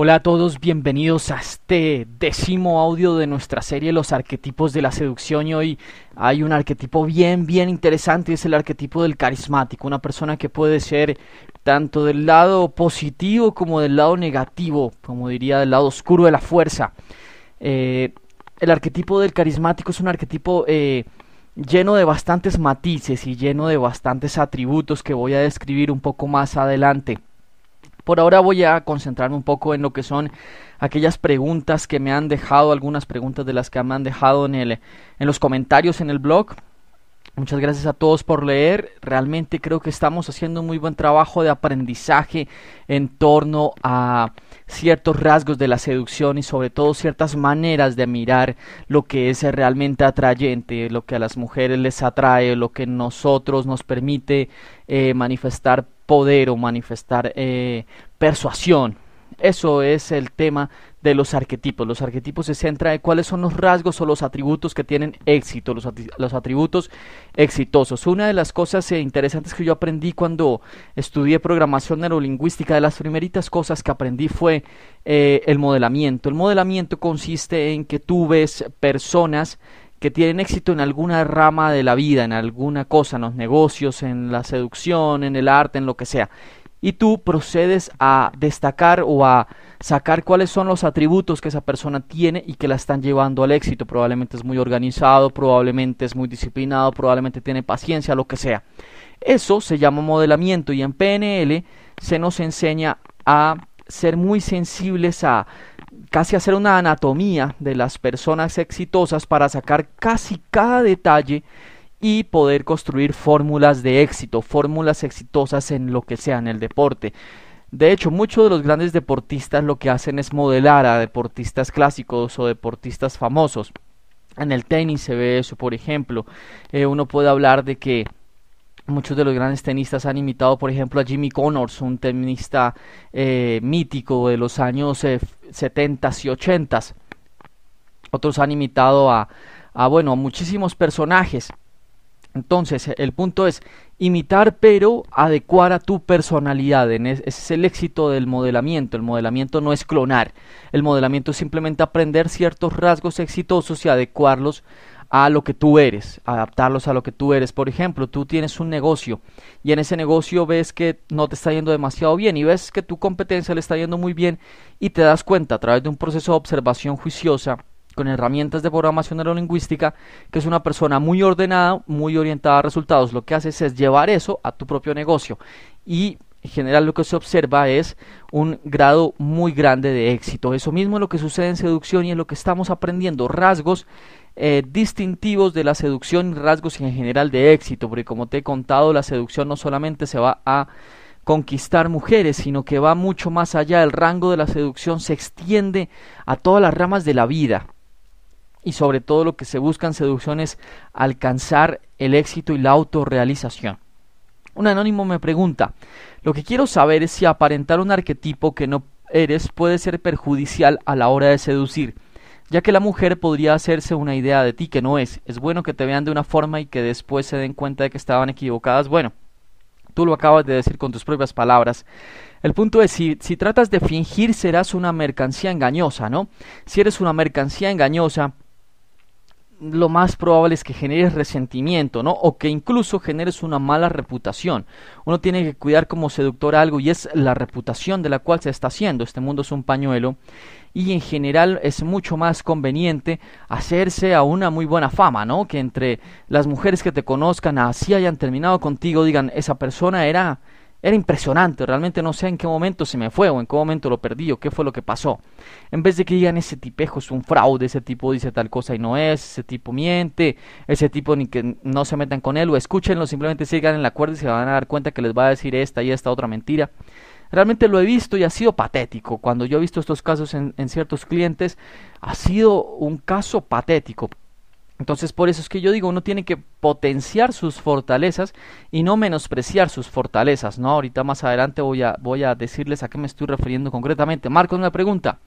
Hola a todos, bienvenidos a este décimo audio de nuestra serie Los arquetipos de la seducción y hoy hay un arquetipo bien, bien interesante, es el arquetipo del carismático, una persona que puede ser tanto del lado positivo como del lado negativo, como diría del lado oscuro de la fuerza. Eh, el arquetipo del carismático es un arquetipo eh, lleno de bastantes matices y lleno de bastantes atributos que voy a describir un poco más adelante. Por ahora voy a concentrarme un poco en lo que son aquellas preguntas que me han dejado, algunas preguntas de las que me han dejado en, el, en los comentarios en el blog. Muchas gracias a todos por leer. Realmente creo que estamos haciendo un muy buen trabajo de aprendizaje en torno a ciertos rasgos de la seducción y sobre todo ciertas maneras de mirar lo que es realmente atrayente, lo que a las mujeres les atrae, lo que nosotros nos permite eh, manifestar poder o manifestar eh, persuasión eso es el tema de los arquetipos. Los arquetipos se centran en cuáles son los rasgos o los atributos que tienen éxito, los, atributos exitosos. Una de las cosas eh, interesantes que yo aprendí cuando estudié programación neurolingüística, de las primeritas cosas que aprendí fue eh, el modelamiento. El modelamiento consiste en que tú ves personas que tienen éxito en alguna rama de la vida, en alguna cosa, en los negocios, en la seducción, en el arte, en lo que sea y tú procedes a destacar o a sacar cuáles son los atributos que esa persona tiene y que la están llevando al éxito. Probablemente es muy organizado, probablemente es muy disciplinado, probablemente tiene paciencia, lo que sea. Eso se llama modelamiento y en PNL se nos enseña a ser muy sensibles a casi hacer una anatomía de las personas exitosas para sacar casi cada detalle y poder construir fórmulas de éxito, fórmulas exitosas en lo que sea en el deporte. De hecho, muchos de los grandes deportistas lo que hacen es modelar a deportistas clásicos o deportistas famosos. En el tenis se ve eso, por ejemplo. Eh, uno puede hablar de que muchos de los grandes tenistas han imitado, por ejemplo, a Jimmy Connors, un tenista eh, mítico de los años 70 eh, 70 y 80. Otros han imitado a, bueno, a muchísimos personajes. Entonces, el punto es imitar pero adecuar a tu personalidad. Ese es el éxito del modelamiento. El modelamiento no es clonar. El modelamiento es simplemente aprender ciertos rasgos exitosos y adecuarlos a lo que tú eres, adaptarlos a lo que tú eres. Por ejemplo, tú tienes un negocio y en ese negocio ves que no te está yendo demasiado bien y ves que tu competencia le está yendo muy bien y te das cuenta a través de un proceso de observación juiciosa con herramientas de programación neurolingüística, que es una persona muy ordenada, muy orientada a resultados. Lo que haces es llevar eso a tu propio negocio y en general lo que se observa es un grado muy grande de éxito. Eso mismo es lo que sucede en seducción y es lo que estamos aprendiendo, rasgos eh, distintivos de la seducción, Y rasgos en general de éxito, porque como te he contado, la seducción no solamente se va a conquistar mujeres, sino que va mucho más allá, el rango de la seducción se extiende a todas las ramas de la vida y sobre todo lo que se busca seducción seducciones alcanzar el éxito y la autorrealización. Un anónimo me pregunta, lo que quiero saber es si aparentar un arquetipo que no eres puede ser perjudicial a la hora de seducir, ya que la mujer podría hacerse una idea de ti que no es. Es bueno que te vean de una forma y que después se den cuenta de que estaban equivocadas. Bueno, tú lo acabas de decir con tus propias palabras. El punto es, si, si tratas de fingir serás una mercancía engañosa, ¿no? Si eres una mercancía engañosa, lo más probable es que generes resentimiento, ¿no? O que incluso generes una mala reputación. Uno tiene que cuidar como seductor algo y es la reputación de la cual se está haciendo. Este mundo es un pañuelo y en general es mucho más conveniente hacerse a una muy buena fama, ¿no? Que entre las mujeres que te conozcan así hayan terminado contigo digan, esa persona era era impresionante, realmente no sé en qué momento se me fue o en qué momento lo perdí o qué fue lo que pasó. En vez de que digan ese tipejo es un fraude, ese tipo dice tal cosa y no es, ese tipo miente, ese tipo ni que no se metan con él o escúchenlo, simplemente sigan en la cuerda y se van a dar cuenta que les va a decir esta y esta otra mentira. Realmente lo he visto y ha sido patético. Cuando yo he visto estos casos en, en ciertos clientes, ha sido un caso patético. Entonces por eso es que yo digo, uno tiene que potenciar sus fortalezas y no menospreciar sus fortalezas, ¿no? Ahorita más adelante voy a, voy a decirles a qué me estoy refiriendo concretamente. Marco una pregunta,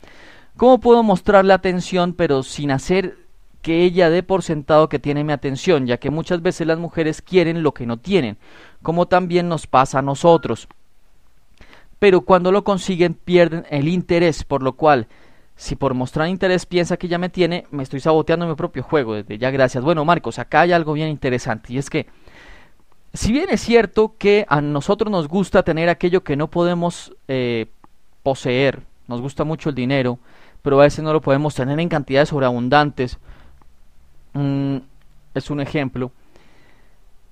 ¿cómo puedo mostrar la atención pero sin hacer que ella dé por sentado que tiene mi atención, ya que muchas veces las mujeres quieren lo que no tienen, como también nos pasa a nosotros? Pero cuando lo consiguen pierden el interés, por lo cual si por mostrar interés piensa que ya me tiene, me estoy saboteando mi propio juego. Desde ya, gracias. Bueno, Marcos, acá hay algo bien interesante y es que, si bien es cierto que a nosotros nos gusta tener aquello que no podemos eh, poseer, nos gusta mucho el dinero, pero a veces no lo podemos tener en cantidades sobreabundantes. Mm, es un ejemplo.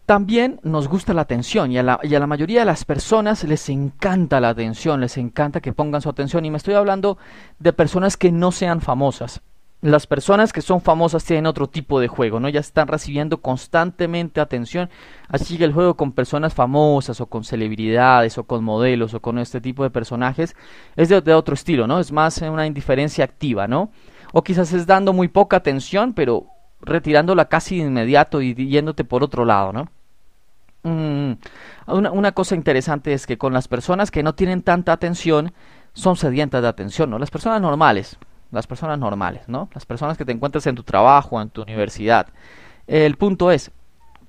También nos gusta la atención y a la, mayoría de las personas les encanta la atención, les encanta que pongan su atención y me estoy hablando de personas que no sean famosas. Las personas que son famosas tienen otro tipo de juego, ¿no? Ya están recibiendo constantemente atención, así que el juego con personas famosas o con celebridades o con modelos o con este tipo de personajes es de, de otro estilo, ¿no? Es más una indiferencia activa, ¿no? O quizás es dando muy poca atención, pero retirándola casi de inmediato y yéndote por otro lado, ¿no? Mm, una, una cosa interesante es que con las personas que no tienen tanta atención, son sedientas de atención, ¿no? Las personas normales, las personas normales, ¿no? Las personas que te encuentras en tu trabajo, en tu universidad. El punto es,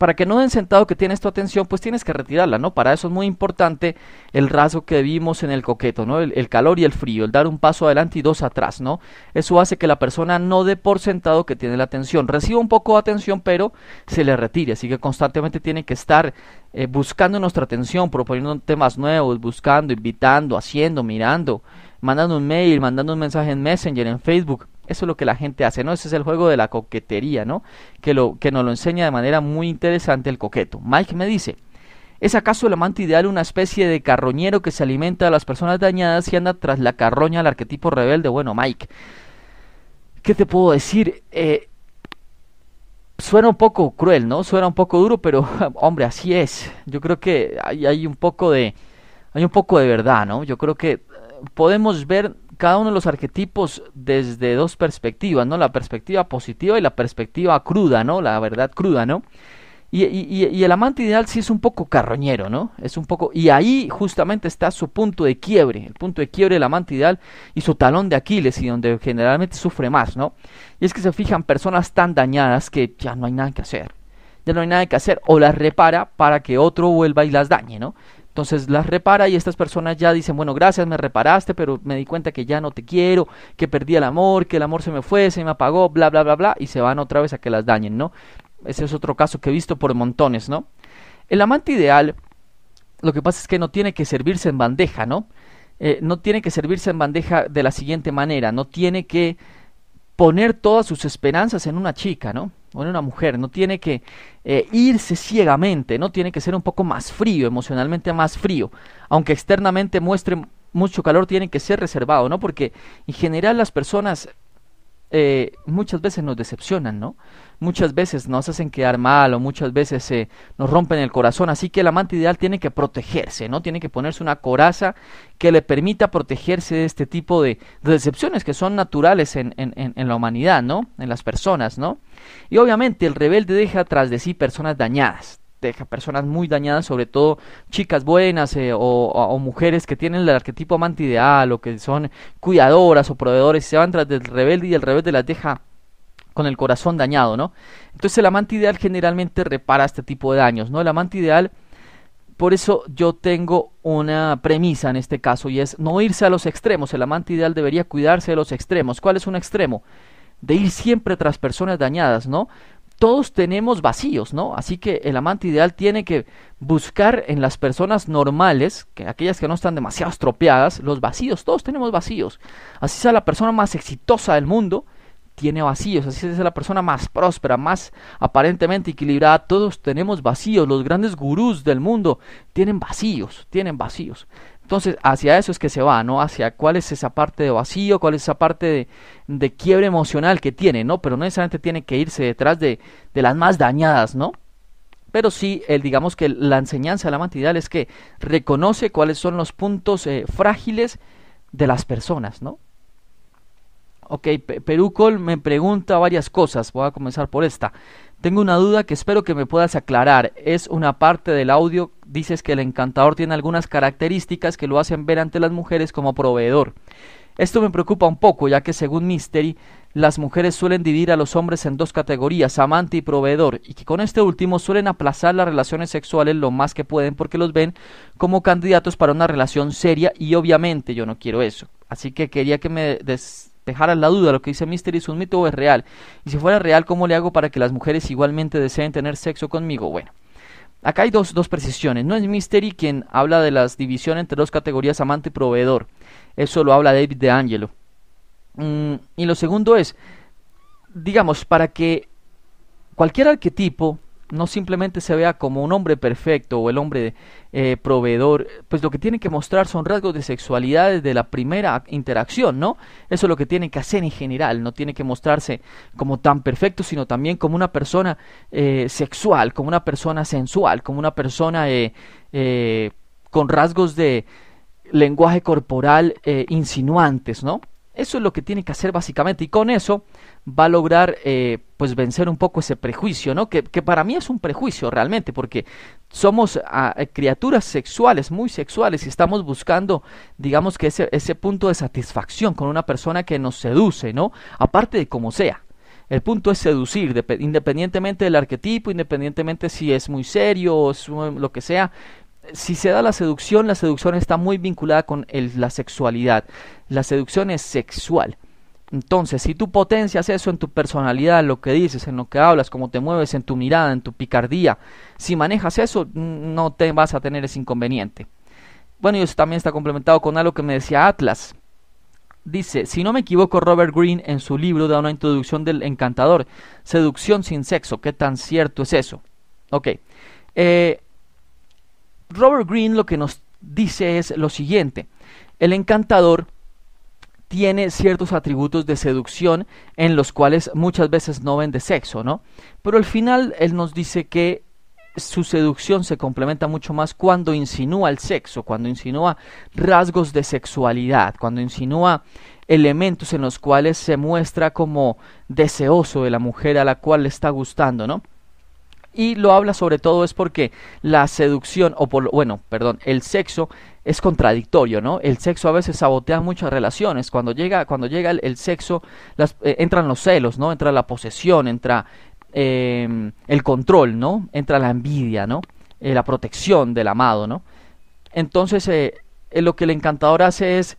para que no den sentado que tienes tu atención, pues tienes que retirarla, ¿no? Para eso es muy importante el rasgo que vimos en el coqueto, ¿no? El, calor y el frío, el dar un paso adelante y dos atrás, ¿no? Eso hace que la persona no dé por sentado que tiene la atención, reciba un poco de atención, pero se le retire, así que constantemente tiene que estar eh, buscando nuestra atención, proponiendo temas nuevos, buscando, invitando, haciendo, mirando, mandando un mail, mandando un mensaje en Messenger, en Facebook eso es lo que la gente hace, ¿no? Ese es el juego de la coquetería, ¿no? Que, lo, que nos lo enseña de manera muy interesante el coqueto. Mike me dice, ¿Es acaso el amante ideal una especie de carroñero que se alimenta a las personas dañadas y anda tras la carroña al arquetipo rebelde? Bueno, Mike, ¿qué te puedo decir? Eh, suena un poco cruel, ¿no? Suena un poco duro, pero hombre, así es. Yo creo que hay, hay un poco de. hay un poco de verdad, ¿no? Yo creo que eh, podemos ver cada uno de los arquetipos desde dos perspectivas, ¿no? La perspectiva positiva y la perspectiva cruda, ¿no? La verdad cruda, ¿no? Y, el amante ideal sí es un poco carroñero, ¿no? Es un poco... Y ahí justamente está su punto de quiebre, el punto de quiebre del amante ideal y su talón de Aquiles y donde generalmente sufre más, ¿no? Y es que se fijan personas tan dañadas que ya no hay nada que hacer. Ya no hay nada que hacer o las repara para que otro vuelva y las dañe, ¿no? Entonces las repara y estas personas ya dicen, bueno, gracias, me reparaste, pero me di cuenta que ya no te quiero, que perdí el amor, que el amor se me fue, se me apagó, bla, bla, bla, bla, y se van otra vez a que las dañen, ¿no? Ese es otro caso que he visto por montones, ¿no? El amante ideal, lo que pasa es que no tiene que servirse en bandeja, ¿no? Eh, no tiene que servirse en bandeja de la siguiente manera, no tiene que poner todas sus esperanzas en una chica, ¿no? o una mujer, no tiene que eh, irse ciegamente, no tiene que ser un poco más frío, emocionalmente más frío, aunque externamente muestre mucho calor, tiene que ser reservado, ¿no? Porque en general las personas eh, muchas veces nos decepcionan, ¿no? Muchas veces nos hacen quedar mal o muchas veces eh, nos rompen el corazón. Así que el amante ideal tiene que protegerse, ¿no? Tiene que ponerse una coraza que le permita protegerse de este tipo de, decepciones que son naturales en, en, la humanidad, ¿no? En las personas, ¿no? Y obviamente el rebelde deja tras de sí personas dañadas, deja personas muy dañadas, sobre todo chicas buenas eh, o, o, mujeres que tienen el arquetipo amante ideal o que son cuidadoras o proveedores, se van tras del rebelde y el rebelde las deja con el corazón dañado, ¿no? Entonces el amante ideal generalmente repara este tipo de daños, ¿no? El amante ideal, por eso yo tengo una premisa en este caso y es no irse a los extremos, el amante ideal debería cuidarse de los extremos. ¿Cuál es un extremo? de ir siempre tras personas dañadas, ¿no? Todos tenemos vacíos, ¿no? Así que el amante ideal tiene que buscar en las personas normales, que aquellas que no están demasiado estropeadas, los vacíos, todos tenemos vacíos. Así sea la persona más exitosa del mundo, tiene vacíos, así sea la persona más próspera, más aparentemente equilibrada, todos tenemos vacíos, los grandes gurús del mundo tienen vacíos, tienen vacíos. Entonces, hacia eso es que se va, ¿no? Hacia cuál es esa parte de vacío, cuál es esa parte de, de quiebre emocional que tiene, ¿no? Pero no necesariamente tiene que irse detrás de, de las más dañadas, ¿no? pero sí el digamos que la enseñanza de la mantidad es que reconoce cuáles son los puntos eh, frágiles de las personas, ¿no? Ok, Perúcol me pregunta varias cosas, voy a comenzar por esta. Tengo una duda que espero que me puedas aclarar. Es una parte del audio, dices que el encantador tiene algunas características que lo hacen ver ante las mujeres como proveedor. Esto me preocupa un poco, ya que según Mystery, las mujeres suelen dividir a los hombres en dos categorías, amante y proveedor, y que con este último suelen aplazar las relaciones sexuales lo más que pueden porque los ven como candidatos para una relación seria y obviamente yo no quiero eso. Así que quería que me des dejarán la duda, lo que dice Mystery es un mito o es real. Y si fuera real, ¿cómo le hago para que las mujeres igualmente deseen tener sexo conmigo? Bueno. Acá hay dos, precisiones. No es Mystery quien habla de las divisiones entre dos categorías amante y proveedor. Eso lo habla David de Angelo. Mm, y lo segundo es, digamos, para que cualquier arquetipo no simplemente se vea como un hombre perfecto o el hombre eh, proveedor, pues lo que tiene que mostrar son rasgos de sexualidad desde la primera interacción, ¿no? Eso es lo que tiene que hacer en general, no tiene que mostrarse como tan perfecto, sino también como una persona eh, sexual, como una persona sensual, como una persona eh, eh con rasgos de lenguaje corporal eh, insinuantes, ¿no? Eso es lo que tiene que hacer básicamente y con eso va a lograr eh, pues vencer un poco ese prejuicio, ¿no? Que, para mí es un prejuicio realmente porque somos ah, eh, criaturas sexuales, muy sexuales y estamos buscando digamos que ese, ese punto de satisfacción con una persona que nos seduce, ¿no? Aparte de como sea. El punto es seducir, independientemente del arquetipo, independientemente si es muy serio o lo que sea, si se da la seducción, la seducción está muy vinculada con la sexualidad. La seducción es sexual. Entonces, si tú potencias eso en tu personalidad, en lo que dices, en lo que hablas, cómo te mueves, en tu mirada, en tu picardía, si manejas eso, no te vas a tener ese inconveniente. Bueno, y eso también está complementado con algo que me decía Atlas. Dice, si no me equivoco, Robert Green en su libro da una introducción del encantador, Seducción sin sexo, ¿qué tan cierto es eso? Ok, eh, Robert Greene lo que nos dice es lo siguiente, el encantador tiene ciertos atributos de seducción en los cuales muchas veces no vende sexo, ¿no? Pero al final él nos dice que su seducción se complementa mucho más cuando insinúa el sexo, cuando insinúa rasgos de sexualidad, cuando insinúa elementos en los cuales se muestra como deseoso de la mujer a la cual le está gustando, ¿no? y lo habla sobre todo es porque la seducción, o por, bueno, perdón, el sexo es contradictorio, ¿no? El sexo a veces sabotea muchas relaciones. Cuando llega, cuando llega el, sexo, eh, entran los celos, ¿no? Entra la posesión, entra em, el control, ¿no? Entra la envidia, ¿no? Eh, la protección del amado, ¿no? Entonces, eh, lo que el encantador hace es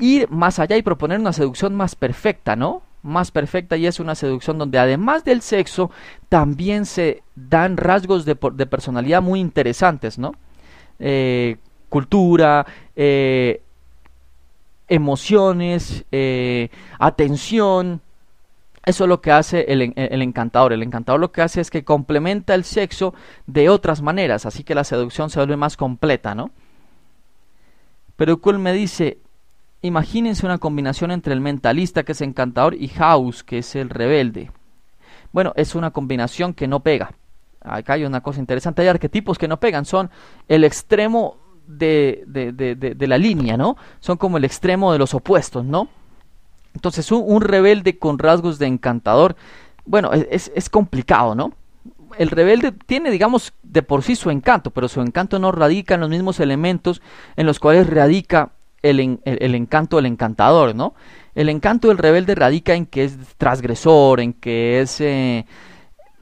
ir más allá y proponer una seducción más perfecta, ¿no? más perfecta y es una seducción donde además del sexo también se dan rasgos de, personalidad muy interesantes, ¿no? Eh, cultura, eh, emociones, eh, atención. Eso es lo que hace el, el, encantador. El encantador lo que hace es que complementa el sexo de otras maneras, así que la seducción se vuelve más completa, ¿no? Pero Kuhl me dice, imagínense una combinación entre el mentalista, que es encantador, y House, que es el rebelde. Bueno, es una combinación que no pega. Acá hay una cosa interesante, hay arquetipos que no pegan, son el extremo de, la línea, ¿no? Son como el extremo de los opuestos, ¿no? Entonces, un, rebelde con rasgos de encantador, bueno, e, es complicado, ¿no? el rebelde tiene, digamos, de por sí su encanto, pero su encanto no radica en los mismos elementos en los cuales radica el, encanto del encantador, ¿no? El encanto del rebelde radica en que es transgresor, en que es eh,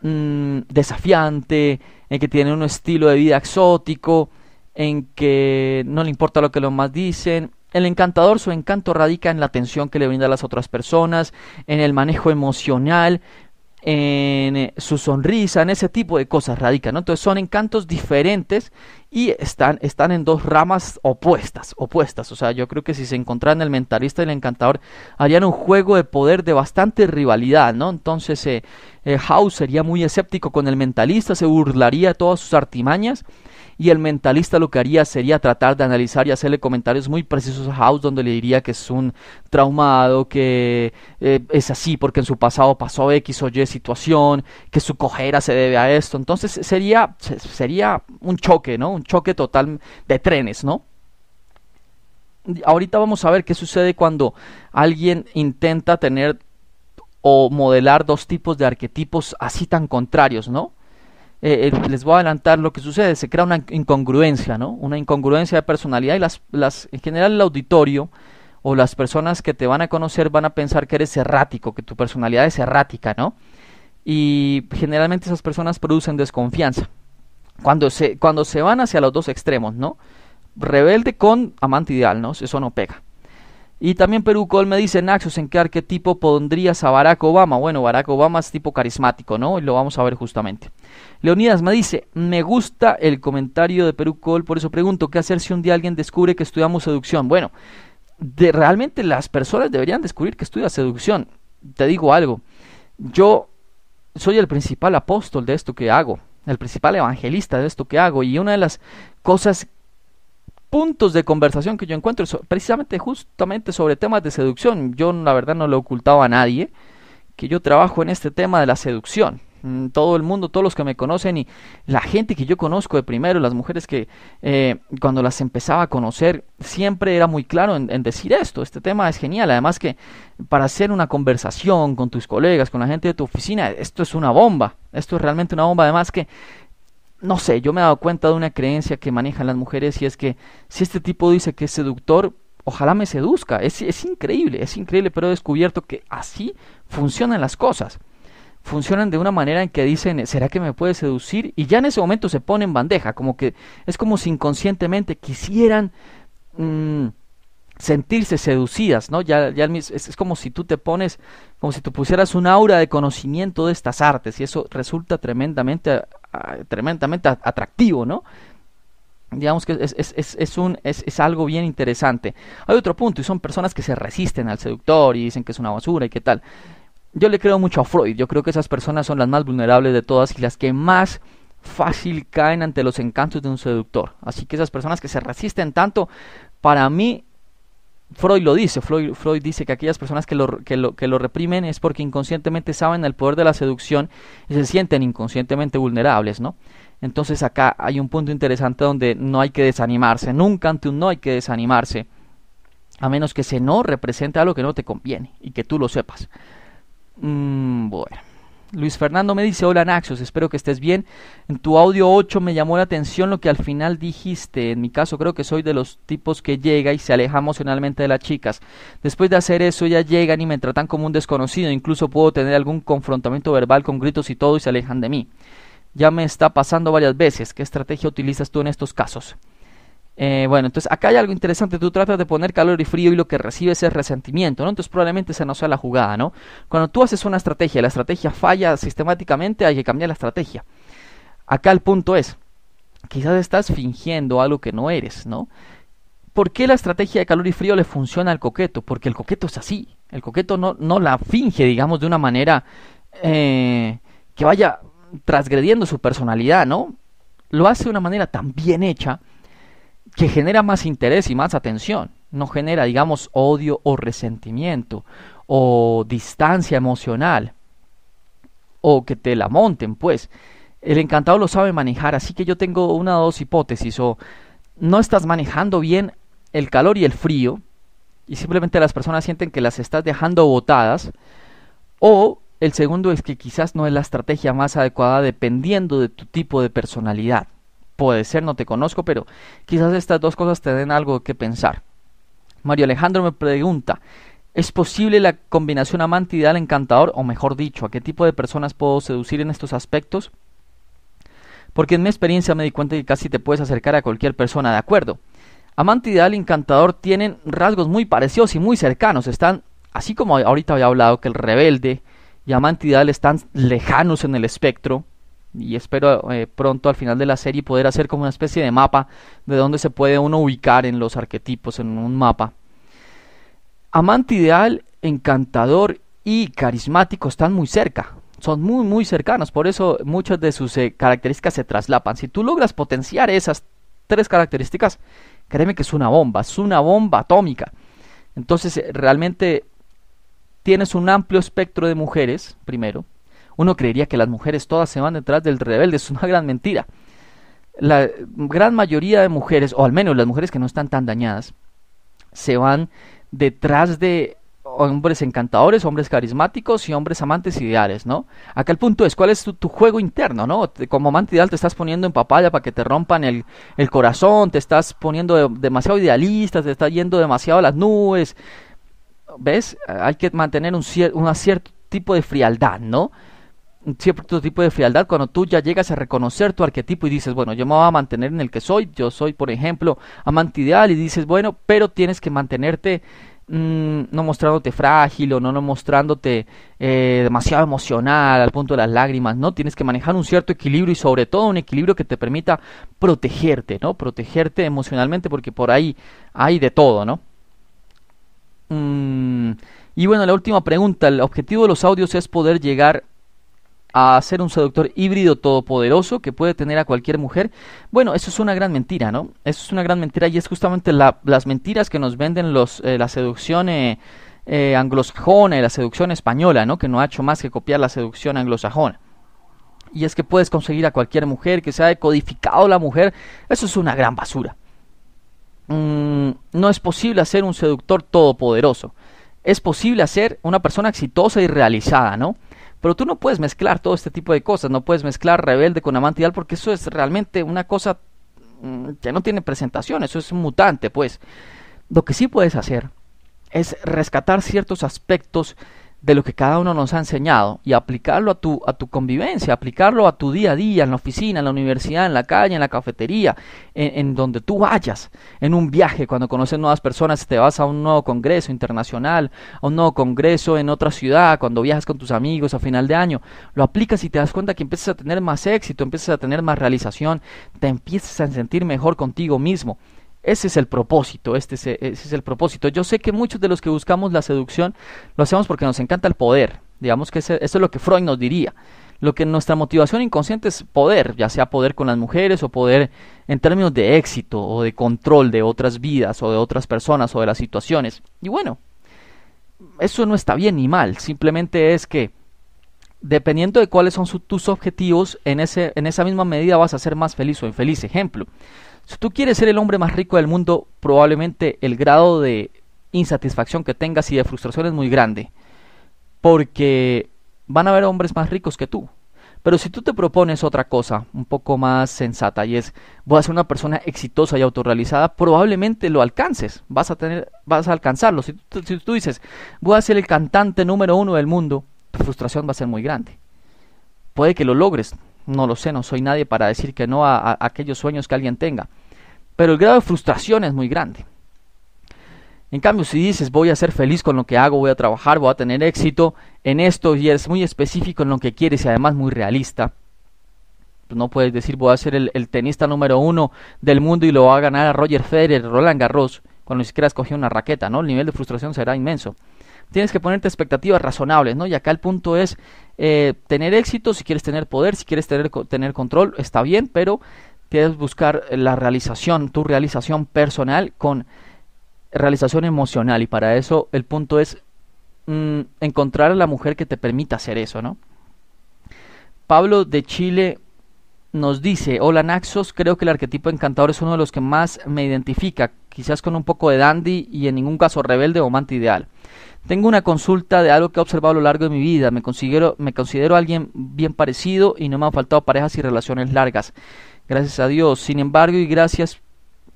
mm, desafiante, en que tiene un estilo de vida exótico, en que no le importa lo que los más dicen. El encantador, su encanto radica en la atención que le brinda a las otras personas, en el manejo emocional, en eh, su sonrisa, en ese tipo de cosas radica, ¿no? Entonces son encantos diferentes y están, están en dos ramas opuestas, opuestas. O sea, yo creo que si se encontraran el mentalista y el encantador, harían un juego de poder de bastante rivalidad, ¿no? Entonces, eh, eh, House sería muy escéptico con el mentalista, se burlaría de todas sus artimañas y el mentalista lo que haría sería tratar de analizar y hacerle comentarios muy precisos a House donde le diría que es un traumado, que eh, es así porque en su pasado pasó X o Y situación, que su cojera se debe a esto. Entonces sería, sería un choque, ¿no? Un choque total de trenes, ¿no? Ahorita vamos a ver qué sucede cuando alguien intenta tener o modelar dos tipos de arquetipos así tan contrarios, ¿no? Eh, eh, les voy a adelantar lo que sucede, se crea una incongruencia, ¿no? Una incongruencia de personalidad y las, las, en general el auditorio o las personas que te van a conocer van a pensar que eres errático, que tu personalidad es errática, ¿no? Y generalmente esas personas producen desconfianza. Cuando se, cuando se van hacia los dos extremos, ¿no? Rebelde con amante ideal, ¿no? Eso no pega. Y también Perú Col me dice, Naxos, ¿en qué arquetipo pondrías a Barack Obama? Bueno, Barack Obama es tipo carismático, ¿no? Y lo vamos a ver justamente. Leonidas me dice, me gusta el comentario de Perú Col, por eso pregunto, ¿qué hacer si un día alguien descubre que estudiamos seducción? Bueno, realmente las personas deberían descubrir que estudia seducción. Te digo algo, yo soy el principal apóstol de esto que hago, el principal evangelista de esto que hago, y una de las cosas puntos de conversación que yo encuentro precisamente justamente sobre temas de seducción. Yo la verdad no le ocultaba a nadie que yo trabajo en este tema de la seducción. Mm, todo el mundo, todos los que me conocen y la gente que yo conozco de primero, las mujeres que eh, cuando las empezaba a conocer, siempre era muy claro en decir esto. Este tema es genial. Además que para hacer una conversación con tus colegas, con la gente de tu oficina, esto es una bomba. Esto es realmente una bomba. Además que no sé, yo me he dado cuenta de una creencia que manejan las mujeres y es que si este tipo dice que es seductor, ojalá me seduzca. Es, increíble, es increíble, pero he descubierto que así funcionan las cosas. Funcionan de una manera en que dicen, ¿será que me puede seducir? Y ya en ese momento se pone en bandeja, como que es como si inconscientemente quisieran mm, sentirse seducidas, ¿no? Ya, ya es, es, como si tú te pones, como si tú pusieras un aura de conocimiento de estas artes y eso resulta tremendamente Ah, tremendamente atractivo, ¿no? digamos que es, un, es, algo bien interesante. Hay otro punto, y son personas que se resisten al seductor y dicen que es una basura y qué tal. Yo le creo mucho a Freud, yo creo que esas personas son las más vulnerables de todas y las que más fácil caen ante los encantos de un seductor. Así que esas personas que se resisten tanto, para mí Freud lo dice, Freud, dice que aquellas personas que lo, que, lo, reprimen es porque inconscientemente saben el poder de la seducción y se sienten inconscientemente vulnerables, ¿no? Entonces acá hay un punto interesante donde no hay que desanimarse, nunca ante un no hay que desanimarse, a menos que ese no represente algo que no te conviene y que tú lo sepas. Mm, bueno. Luis Fernando me dice, hola Naxos, espero que estés bien. En tu audio 8 me llamó la atención lo que al final dijiste. En mi caso creo que soy de los tipos que llega y se aleja emocionalmente de las chicas. Después de hacer eso ya llegan y me tratan como un desconocido. Incluso puedo tener algún confrontamiento verbal con gritos y todo y se alejan de mí. Ya me está pasando varias veces. ¿Qué estrategia utilizas tú en estos casos? Eh, bueno, entonces acá hay algo interesante. Tú tratas de poner calor y frío y lo que recibes es resentimiento, ¿no? Entonces probablemente esa no sea la jugada, ¿no? Cuando tú haces una estrategia, y la estrategia falla sistemáticamente, hay que cambiar la estrategia. Acá el punto es, quizás estás fingiendo algo que no eres, ¿no? ¿Por qué la estrategia de calor y frío le funciona al coqueto? Porque el coqueto es así. El coqueto no, no la finge, digamos, de una manera eh, que vaya transgrediendo su personalidad, ¿no? Lo hace de una manera tan bien hecha que genera más interés y más atención, no genera, digamos, odio o resentimiento o distancia emocional o que te la monten, pues. El encantado lo sabe manejar, así que yo tengo una o dos hipótesis o no estás manejando bien el calor y el frío y simplemente las personas sienten que las estás dejando botadas o el segundo es que quizás no es la estrategia más adecuada dependiendo de tu tipo de personalidad. Puede ser, no te conozco, pero quizás estas dos cosas te den algo que pensar. Mario Alejandro me pregunta, ¿es posible la combinación amante ideal encantador? O mejor dicho, ¿a qué tipo de personas puedo seducir en estos aspectos? Porque en mi experiencia me di cuenta que casi te puedes acercar a cualquier persona, ¿de acuerdo? Amante ideal encantador tienen rasgos muy parecidos y muy cercanos. Están, así como ahorita había hablado que el rebelde y amante ideal están lejanos en el espectro, y espero eh, pronto al final de la serie poder hacer como una especie de mapa de donde se puede uno ubicar en los arquetipos, en un mapa. Amante ideal, encantador y carismático están muy cerca. Son muy muy cercanos, por eso muchas de sus eh, características se traslapan. Si tú logras potenciar esas tres características, créeme que es una bomba, es una bomba atómica. Entonces eh, realmente tienes un amplio espectro de mujeres, primero, uno creería que las mujeres todas se van detrás del rebelde, es una gran mentira. La gran mayoría de mujeres, o al menos las mujeres que no están tan dañadas, se van detrás de hombres encantadores, hombres carismáticos y hombres amantes ideales, ¿no? Acá el punto es, ¿cuál es tu, juego interno, ¿no? como amante ideal te estás poniendo en papaya para que te rompan el, el corazón, te estás poniendo demasiado idealista, te estás yendo demasiado a las nubes. ¿Ves? Hay que mantener un, un cierto tipo de frialdad, ¿no? cierto tipo de frialdad cuando tú ya llegas a reconocer tu arquetipo y dices, bueno, yo me voy a mantener en el que soy, yo soy, por ejemplo, amante ideal y dices, bueno, pero tienes que mantenerte mm, no mostrándote frágil o no, no mostrándote eh, demasiado emocional al punto de las lágrimas, ¿no? Tienes que manejar un cierto equilibrio y sobre todo un equilibrio que te permita protegerte, ¿no? Protegerte emocionalmente porque por ahí hay de todo, ¿no? Mm, y bueno, la última pregunta, el objetivo de los audios es poder llegar a ser un seductor híbrido todopoderoso que puede tener a cualquier mujer. Bueno, eso es una gran mentira, ¿no? Eso es una gran mentira y es justamente las mentiras que nos venden los, eh, la seducción eh, eh, anglosajona y la seducción española, ¿no? Que no ha hecho más que copiar la seducción anglosajona. Y es que puedes conseguir a cualquier mujer, que se ha decodificado la mujer, eso es una gran basura. Mm, no es posible hacer un seductor todopoderoso. Es posible hacer una persona exitosa y realizada, ¿no? Pero tú no puedes mezclar todo este tipo de cosas, no puedes mezclar rebelde con amante ideal porque eso es realmente una cosa mm, que no tiene presentación, eso es mutante, pues. Lo que sí puedes hacer es rescatar ciertos aspectos de lo que cada uno nos ha enseñado y aplicarlo a tu, a tu convivencia, aplicarlo a tu día a día, en la oficina, en la universidad, en la calle, en la cafetería, en, en donde tú vayas, en un viaje, cuando conoces nuevas personas, te vas a un nuevo congreso internacional, a un nuevo congreso en otra ciudad, cuando viajas con tus amigos a final de año, lo aplicas y te das cuenta que empiezas a tener más éxito, empiezas a tener más realización, te empiezas a sentir mejor contigo mismo. Ese es el propósito, este es, e, ese es el propósito. Yo sé que muchos de los que buscamos la seducción lo hacemos porque nos encanta el poder. Digamos que eso es lo que Freud nos diría. Lo que nuestra motivación inconsciente es poder, ya sea poder con las mujeres o poder en términos de éxito o de control de otras vidas o de otras personas o de las situaciones. Y bueno, eso no está bien ni mal, simplemente es que dependiendo de cuáles son tus objetivos, en, ese, en esa misma medida vas a ser más feliz o infeliz. Ejemplo, si tú quieres ser el hombre más rico del mundo, probablemente el grado de insatisfacción que tengas y de frustración es muy grande, porque van a haber hombres más ricos que tú. Pero si tú te propones otra cosa un poco más sensata y es voy a ser una persona exitosa y autorrealizada, probablemente lo alcances, vas a tener, vas a alcanzarlo. Si si tú dices voy a ser el cantante número uno del mundo, tu frustración va a ser muy grande. Puede que lo logres, no lo sé, no soy nadie para decir que no a, aquellos sueños que alguien tenga, pero el grado de frustración es muy grande. En cambio, si dices voy a ser feliz con lo que hago, voy a trabajar, voy a tener éxito en esto y eres muy específico en lo que quieres y además muy realista, pues no puedes decir voy a ser el, tenista número uno del mundo y lo va a ganar a Roger Federer, Roland Garros, cuando ni siquiera escogió una raqueta, ¿no? El nivel de frustración será inmenso tienes que ponerte expectativas razonables, ¿no? Y acá el punto es eh, tener éxito, si quieres tener poder, si quieres tener, tener control, está bien, pero tienes que buscar la realización, tu realización personal con realización emocional. Y para eso el punto es mm, encontrar a la mujer que te permita hacer eso, ¿no? Pablo de Chile nos dice, hola Naxos, creo que el arquetipo encantador es uno de los que más me identifica, quizás con un poco de dandy y en ningún caso rebelde o amante ideal. Tengo una consulta de algo que he observado a lo largo de mi vida. Me considero, me considero alguien bien parecido y no me han faltado parejas y relaciones largas. Gracias a Dios. Sin embargo, y gracias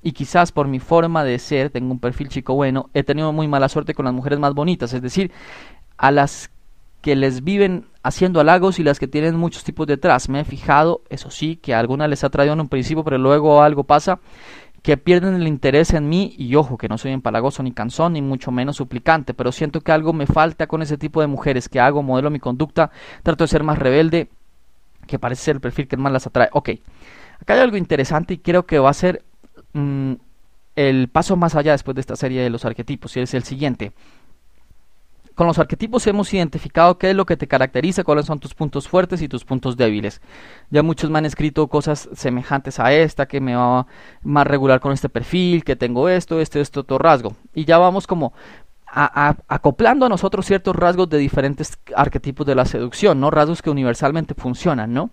y quizás por mi forma de ser, tengo un perfil chico bueno, he tenido muy mala suerte con las mujeres más bonitas, es decir, a las que les viven haciendo halagos y las que tienen muchos tipos detrás. Me he fijado, eso sí, que a algunas les ha traído en un principio, pero luego algo pasa que pierden el interés en mí y ojo que no soy empalagoso ni cansón ni mucho menos suplicante, pero siento que algo me falta con ese tipo de mujeres que hago, modelo mi conducta, trato de ser más rebelde, que parece ser el perfil que más las atrae. Ok, acá hay algo interesante y creo que va a ser mm, el paso más allá después de esta serie de los arquetipos y es el siguiente. Con los arquetipos hemos identificado qué es lo que te caracteriza, cuáles son tus puntos fuertes y tus puntos débiles. Ya muchos me han escrito cosas semejantes a esta, que me va más regular con este perfil, que tengo esto, este, este otro rasgo. Y ya vamos como acoplando a nosotros ciertos rasgos de diferentes arquetipos de la seducción, ¿no? Rasgos que universalmente funcionan, ¿no?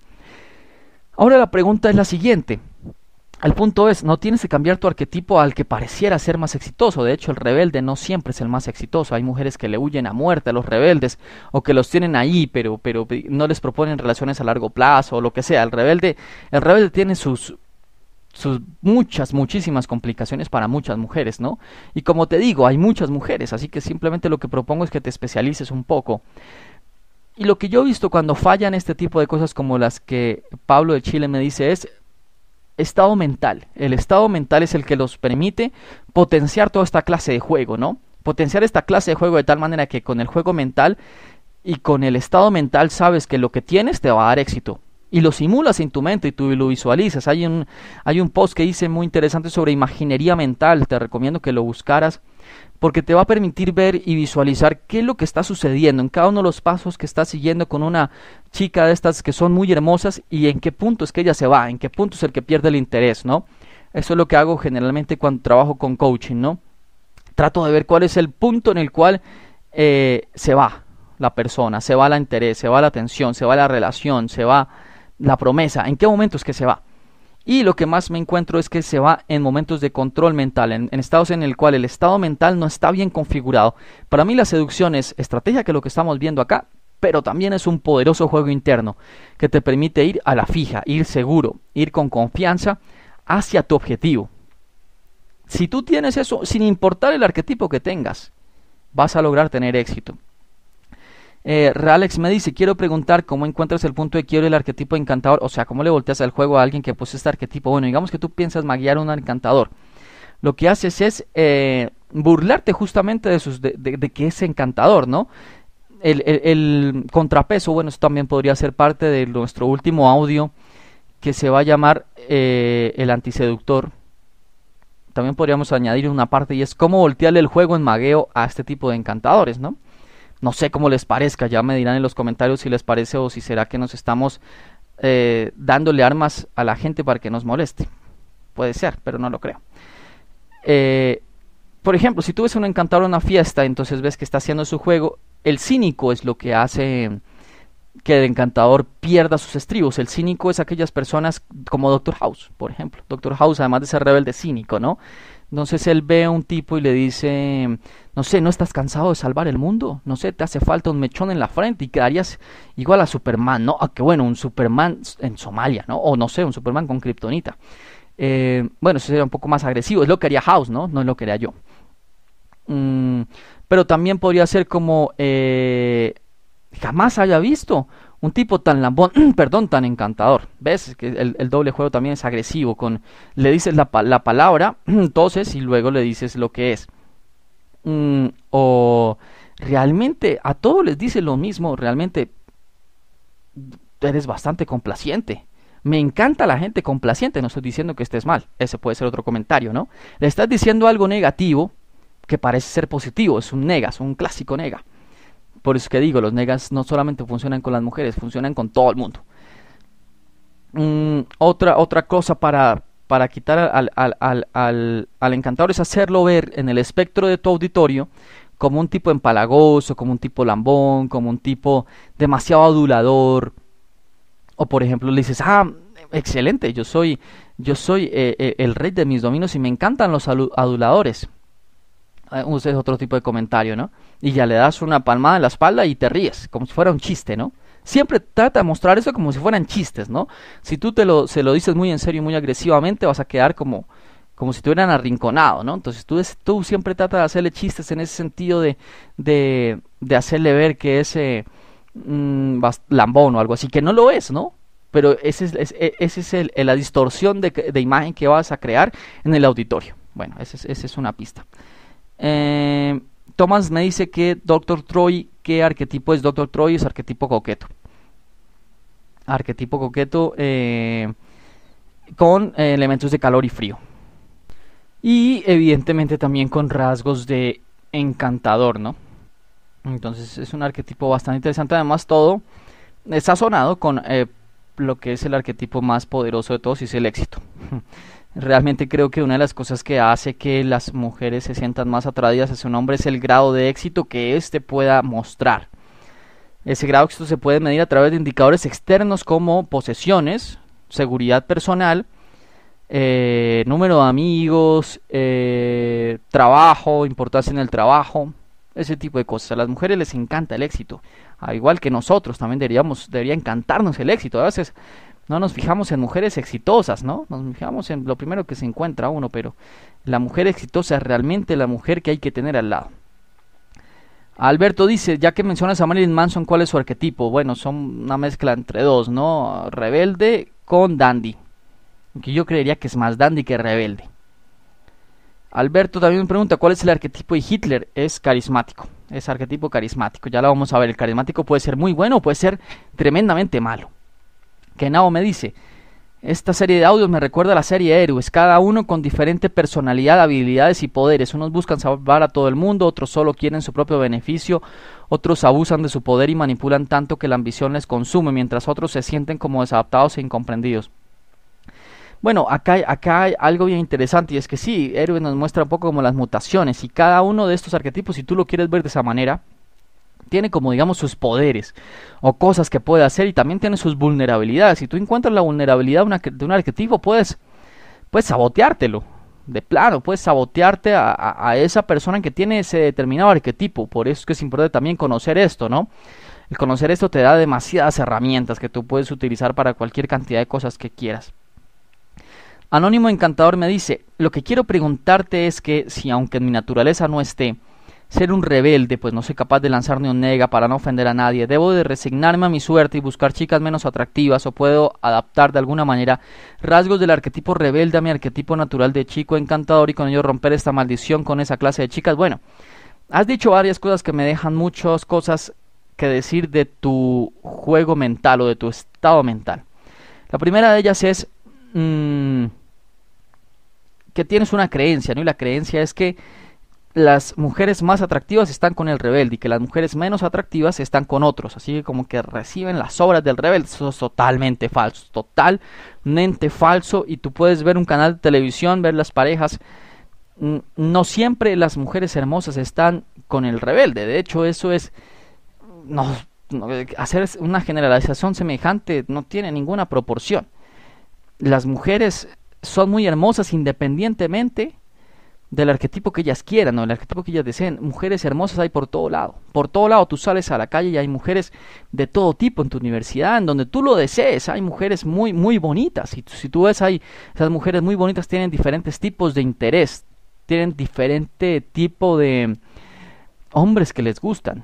Ahora la pregunta es la siguiente. El punto es, no tienes que cambiar tu arquetipo al que pareciera ser más exitoso. De hecho, el rebelde no siempre es el más exitoso. Hay mujeres que le huyen a muerte a los rebeldes o que los tienen ahí, pero, pero no les proponen relaciones a largo plazo o lo que sea. El rebelde, el rebelde tiene sus, sus muchas, muchísimas complicaciones para muchas mujeres, ¿no? Y como te digo, hay muchas mujeres, así que simplemente lo que propongo es que te especialices un poco. Y lo que yo he visto cuando fallan este tipo de cosas como las que Pablo de Chile me dice es, estado mental. El estado mental es el que los permite potenciar toda esta clase de juego, ¿no? Potenciar esta clase de juego de tal manera que con el juego mental y con el estado mental sabes que lo que tienes te va a dar éxito. Y lo simulas en tu mente y tú lo visualizas. Hay un, hay un post que hice muy interesante sobre imaginería mental. Te recomiendo que lo buscaras porque te va a permitir ver y visualizar qué es lo que está sucediendo en cada uno de los pasos que está siguiendo con una chica de estas que son muy hermosas y en qué punto es que ella se va, en qué punto es el que pierde el interés, ¿no? Eso es lo que hago generalmente cuando trabajo con coaching, ¿no? Trato de ver cuál es el punto en el cual eh, se va la persona, se va la interés, se va la atención, se va la relación, se va la promesa, en qué momento es que se va. Y lo que más me encuentro es que se va en momentos de control mental, en, estados en el cual el estado mental no está bien configurado. Para mí la seducción es estrategia que lo que estamos viendo acá, pero también es un poderoso juego interno que te permite ir a la fija, ir seguro, ir con confianza hacia tu objetivo. Si tú tienes eso, sin importar el arquetipo que tengas, vas a lograr tener éxito. Eh, me dice, quiero preguntar cómo encuentras el punto de quiebre del arquetipo encantador, o sea, cómo le volteas el juego a alguien que puso este arquetipo. Bueno, digamos que tú piensas maguear a un encantador. Lo que haces es eh, burlarte justamente de, sus, de, que es encantador, ¿no? El, contrapeso, bueno, eso también podría ser parte de nuestro último audio que se va a llamar eh, el antiseductor. También podríamos añadir una parte y es cómo voltearle el juego en magueo a este tipo de encantadores, ¿no? No sé cómo les parezca, ya me dirán en los comentarios si les parece o si será que nos estamos eh, dándole armas a la gente para que nos moleste. Puede ser, pero no lo creo. Eh, por ejemplo, si tú ves a un encantador en una fiesta, entonces ves que está haciendo su juego, el cínico es lo que hace que el encantador pierda sus estribos. El cínico es aquellas personas como Doctor House, por ejemplo. Doctor House, además de ser rebelde, cínico, ¿no? Entonces él ve a un tipo y le dice, no sé, ¿no estás cansado de salvar el mundo? No sé, te hace falta un mechón en la frente y quedarías igual a Superman, ¿no? A ah, que bueno, un Superman en Somalia, ¿no? O no sé, un Superman con kriptonita. Eh, bueno, eso sería un poco más agresivo, es lo que haría House, ¿no? No es lo que haría yo. Mm, pero también podría ser como, eh, jamás haya visto un tipo tan lambón, perdón, tan encantador. ¿Ves? Que el, doble juego también es agresivo. Con, le dices la, palabra, entonces, y luego le dices lo que es. Mm, o realmente a todos les dices lo mismo, realmente eres bastante complaciente. Me encanta la gente complaciente, no estoy diciendo que estés mal, ese puede ser otro comentario, ¿no? Le estás diciendo algo negativo que parece ser positivo, es un nega, es un clásico nega por eso que digo, los negas no solamente funcionan con las mujeres, funcionan con todo el mundo. Mm, otra, otra cosa para, para quitar al, al, encantador es hacerlo ver en el espectro de tu auditorio como un tipo empalagoso, como un tipo lambón, como un tipo demasiado adulador. O por ejemplo le dices, ah, excelente, yo soy, yo soy eh, eh, el rey de mis dominios y me encantan los aduladores. Ese eh, es otro tipo de comentario, ¿no? y ya le das una palmada en la espalda y te ríes, como si fuera un chiste, ¿no? Siempre trata de mostrar eso como si fueran chistes, ¿no? Si tú te lo, se lo dices muy en serio y muy agresivamente, vas a quedar como, como si te hubieran arrinconado, ¿no? Entonces tú, tú siempre trata de hacerle chistes en ese sentido de, de, de hacerle ver que ese mm, lambón o algo así, que no lo es, ¿no? Pero esa es, ese es e, la distorsión de, imagen que vas a crear en el auditorio. Bueno, esa es, esa es una pista. Eh, Thomas me dice que Doctor Troy, ¿qué arquetipo es Doctor Troy? Es arquetipo coqueto. Arquetipo coqueto eh, con eh, elementos de calor y frío. Y evidentemente también con rasgos de encantador, ¿no? Entonces es un arquetipo bastante interesante. Además todo está sonado con eh, lo que es el arquetipo más poderoso de todos y es el éxito. Realmente creo que una de las cosas que hace que las mujeres se sientan más atraídas hacia un hombre es el grado de éxito que éste pueda mostrar. Ese grado de éxito se puede medir a través de indicadores externos como posesiones, seguridad personal, eh, número de amigos, eh, trabajo, importancia en el trabajo, ese tipo de cosas. A las mujeres les encanta el éxito, al igual que nosotros también deberíamos, debería encantarnos el éxito. A veces no nos fijamos en mujeres exitosas, ¿no? Nos fijamos en lo primero que se encuentra uno, pero la mujer exitosa es realmente la mujer que hay que tener al lado. Alberto dice, ya que mencionas a Marilyn Manson, ¿cuál es su arquetipo? Bueno, son una mezcla entre dos, ¿no? Rebelde con dandy. Que yo creería que es más dandy que rebelde. Alberto también me pregunta, ¿cuál es el arquetipo de Hitler? Es carismático, es arquetipo carismático. Ya lo vamos a ver, el carismático puede ser muy bueno o puede ser tremendamente malo que Nao me dice, esta serie de audios me recuerda a la serie de Héroes, cada uno con diferente personalidad, habilidades y poderes. Unos buscan salvar a todo el mundo, otros solo quieren su propio beneficio, otros abusan de su poder y manipulan tanto que la ambición les consume, mientras otros se sienten como desadaptados e incomprendidos. Bueno, acá, acá hay algo bien interesante y es que sí, Héroes nos muestra un poco como las mutaciones y cada uno de estos arquetipos, si tú lo quieres ver de esa manera, tiene como digamos sus poderes o cosas que puede hacer y también tiene sus vulnerabilidades. Si tú encuentras la vulnerabilidad de un arquetipo, puedes, puedes saboteártelo. De plano, puedes sabotearte a, a, esa persona que tiene ese determinado arquetipo. Por eso es que es importante también conocer esto, ¿no? El conocer esto te da demasiadas herramientas que tú puedes utilizar para cualquier cantidad de cosas que quieras. Anónimo Encantador me dice, lo que quiero preguntarte es que si aunque en mi naturaleza no esté, ser un rebelde, pues no soy capaz de lanzar ni un nega para no ofender a nadie. Debo de resignarme a mi suerte y buscar chicas menos atractivas o puedo adaptar de alguna manera rasgos del arquetipo rebelde a mi arquetipo natural de chico encantador y con ello romper esta maldición con esa clase de chicas. Bueno, has dicho varias cosas que me dejan muchas cosas que decir de tu juego mental o de tu estado mental. La primera de ellas es mm, que tienes una creencia, ¿no? Y la creencia es que las mujeres más atractivas están con el rebelde y que las mujeres menos atractivas están con otros. Así que como que reciben las obras del rebelde. Eso es totalmente falso, totalmente falso. Y tú puedes ver un canal de televisión, ver las parejas. No siempre las mujeres hermosas están con el rebelde. De hecho, eso es... no, hacer una generalización semejante no tiene ninguna proporción. Las mujeres son muy hermosas independientemente del arquetipo que ellas quieran o del arquetipo que ellas deseen. Mujeres hermosas hay por todo lado. Por todo lado tú sales a la calle y hay mujeres de todo tipo en tu universidad, en donde tú lo desees. Hay mujeres muy, muy bonitas. Y si tú ves ahí, esas mujeres muy bonitas tienen diferentes tipos de interés, tienen diferente tipo de hombres que les gustan.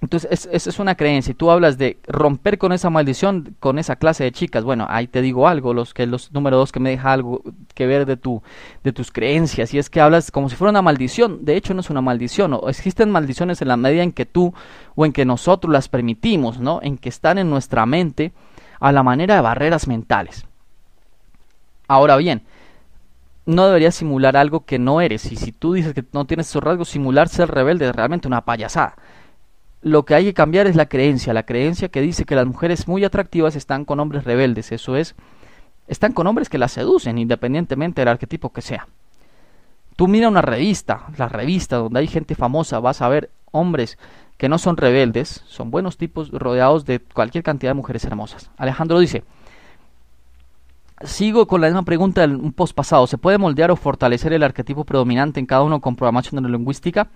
Entonces, esa es, una creencia. Y tú hablas de romper con esa maldición, con esa clase de chicas. Bueno, ahí te digo algo, los que los número dos que me deja algo que ver de tu de tus creencias. Y es que hablas como si fuera una maldición. De hecho, no es una maldición. O existen maldiciones en la medida en que tú o en que nosotros las permitimos, ¿no? En que están en nuestra mente a la manera de barreras mentales. Ahora bien, no deberías simular algo que no eres. Y si tú dices que no tienes esos rasgos, simular ser rebelde es realmente una payasada lo que hay que cambiar es la creencia, la creencia que dice que las mujeres muy atractivas están con hombres rebeldes, eso es, están con hombres que las seducen independientemente del arquetipo que sea. Tú mira una revista, la revista donde hay gente famosa, vas a ver hombres que no son rebeldes, son buenos tipos rodeados de cualquier cantidad de mujeres hermosas. Alejandro dice, Sigo con la misma pregunta del post pasado. ¿Se puede moldear o fortalecer el arquetipo predominante en cada uno con programación neurolingüística?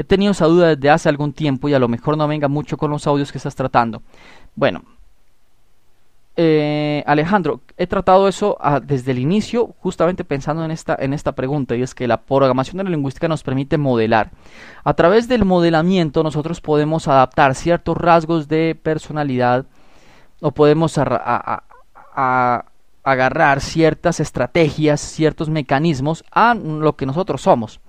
He tenido esa duda desde hace algún tiempo y a lo mejor no venga mucho con los audios que estás tratando. Bueno, eh, Alejandro, he tratado eso ah, desde el inicio, justamente pensando en esta, en esta pregunta, y es que la programación de la lingüística nos permite modelar. A través del modelamiento nosotros podemos adaptar ciertos rasgos de personalidad o podemos agarrar ciertas estrategias, ciertos mecanismos a lo que nosotros somos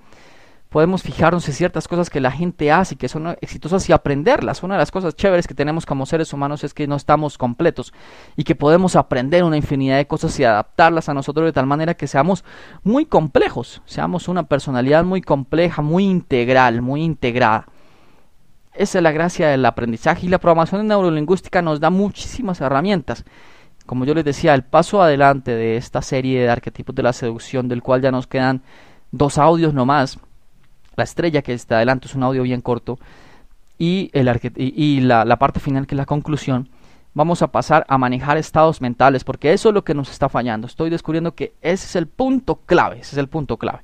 podemos fijarnos en ciertas cosas que la gente hace y que son exitosas y aprenderlas. Una de las cosas chéveres que tenemos como seres humanos es que no estamos completos y que podemos aprender una infinidad de cosas y adaptarlas a nosotros de tal manera que seamos muy complejos, seamos una personalidad muy compleja, muy integral, muy integrada. Esa es la gracia del aprendizaje y la programación neurolingüística nos da muchísimas herramientas. Como yo les decía, el paso adelante de esta serie de arquetipos de la seducción, del cual ya nos quedan dos audios nomás, la estrella que está adelante es un audio bien corto y, el y la, parte final que es la conclusión vamos a pasar a manejar estados mentales, porque eso es lo que nos está fallando. Estoy descubriendo que ese es el punto clave, ese es el punto clave.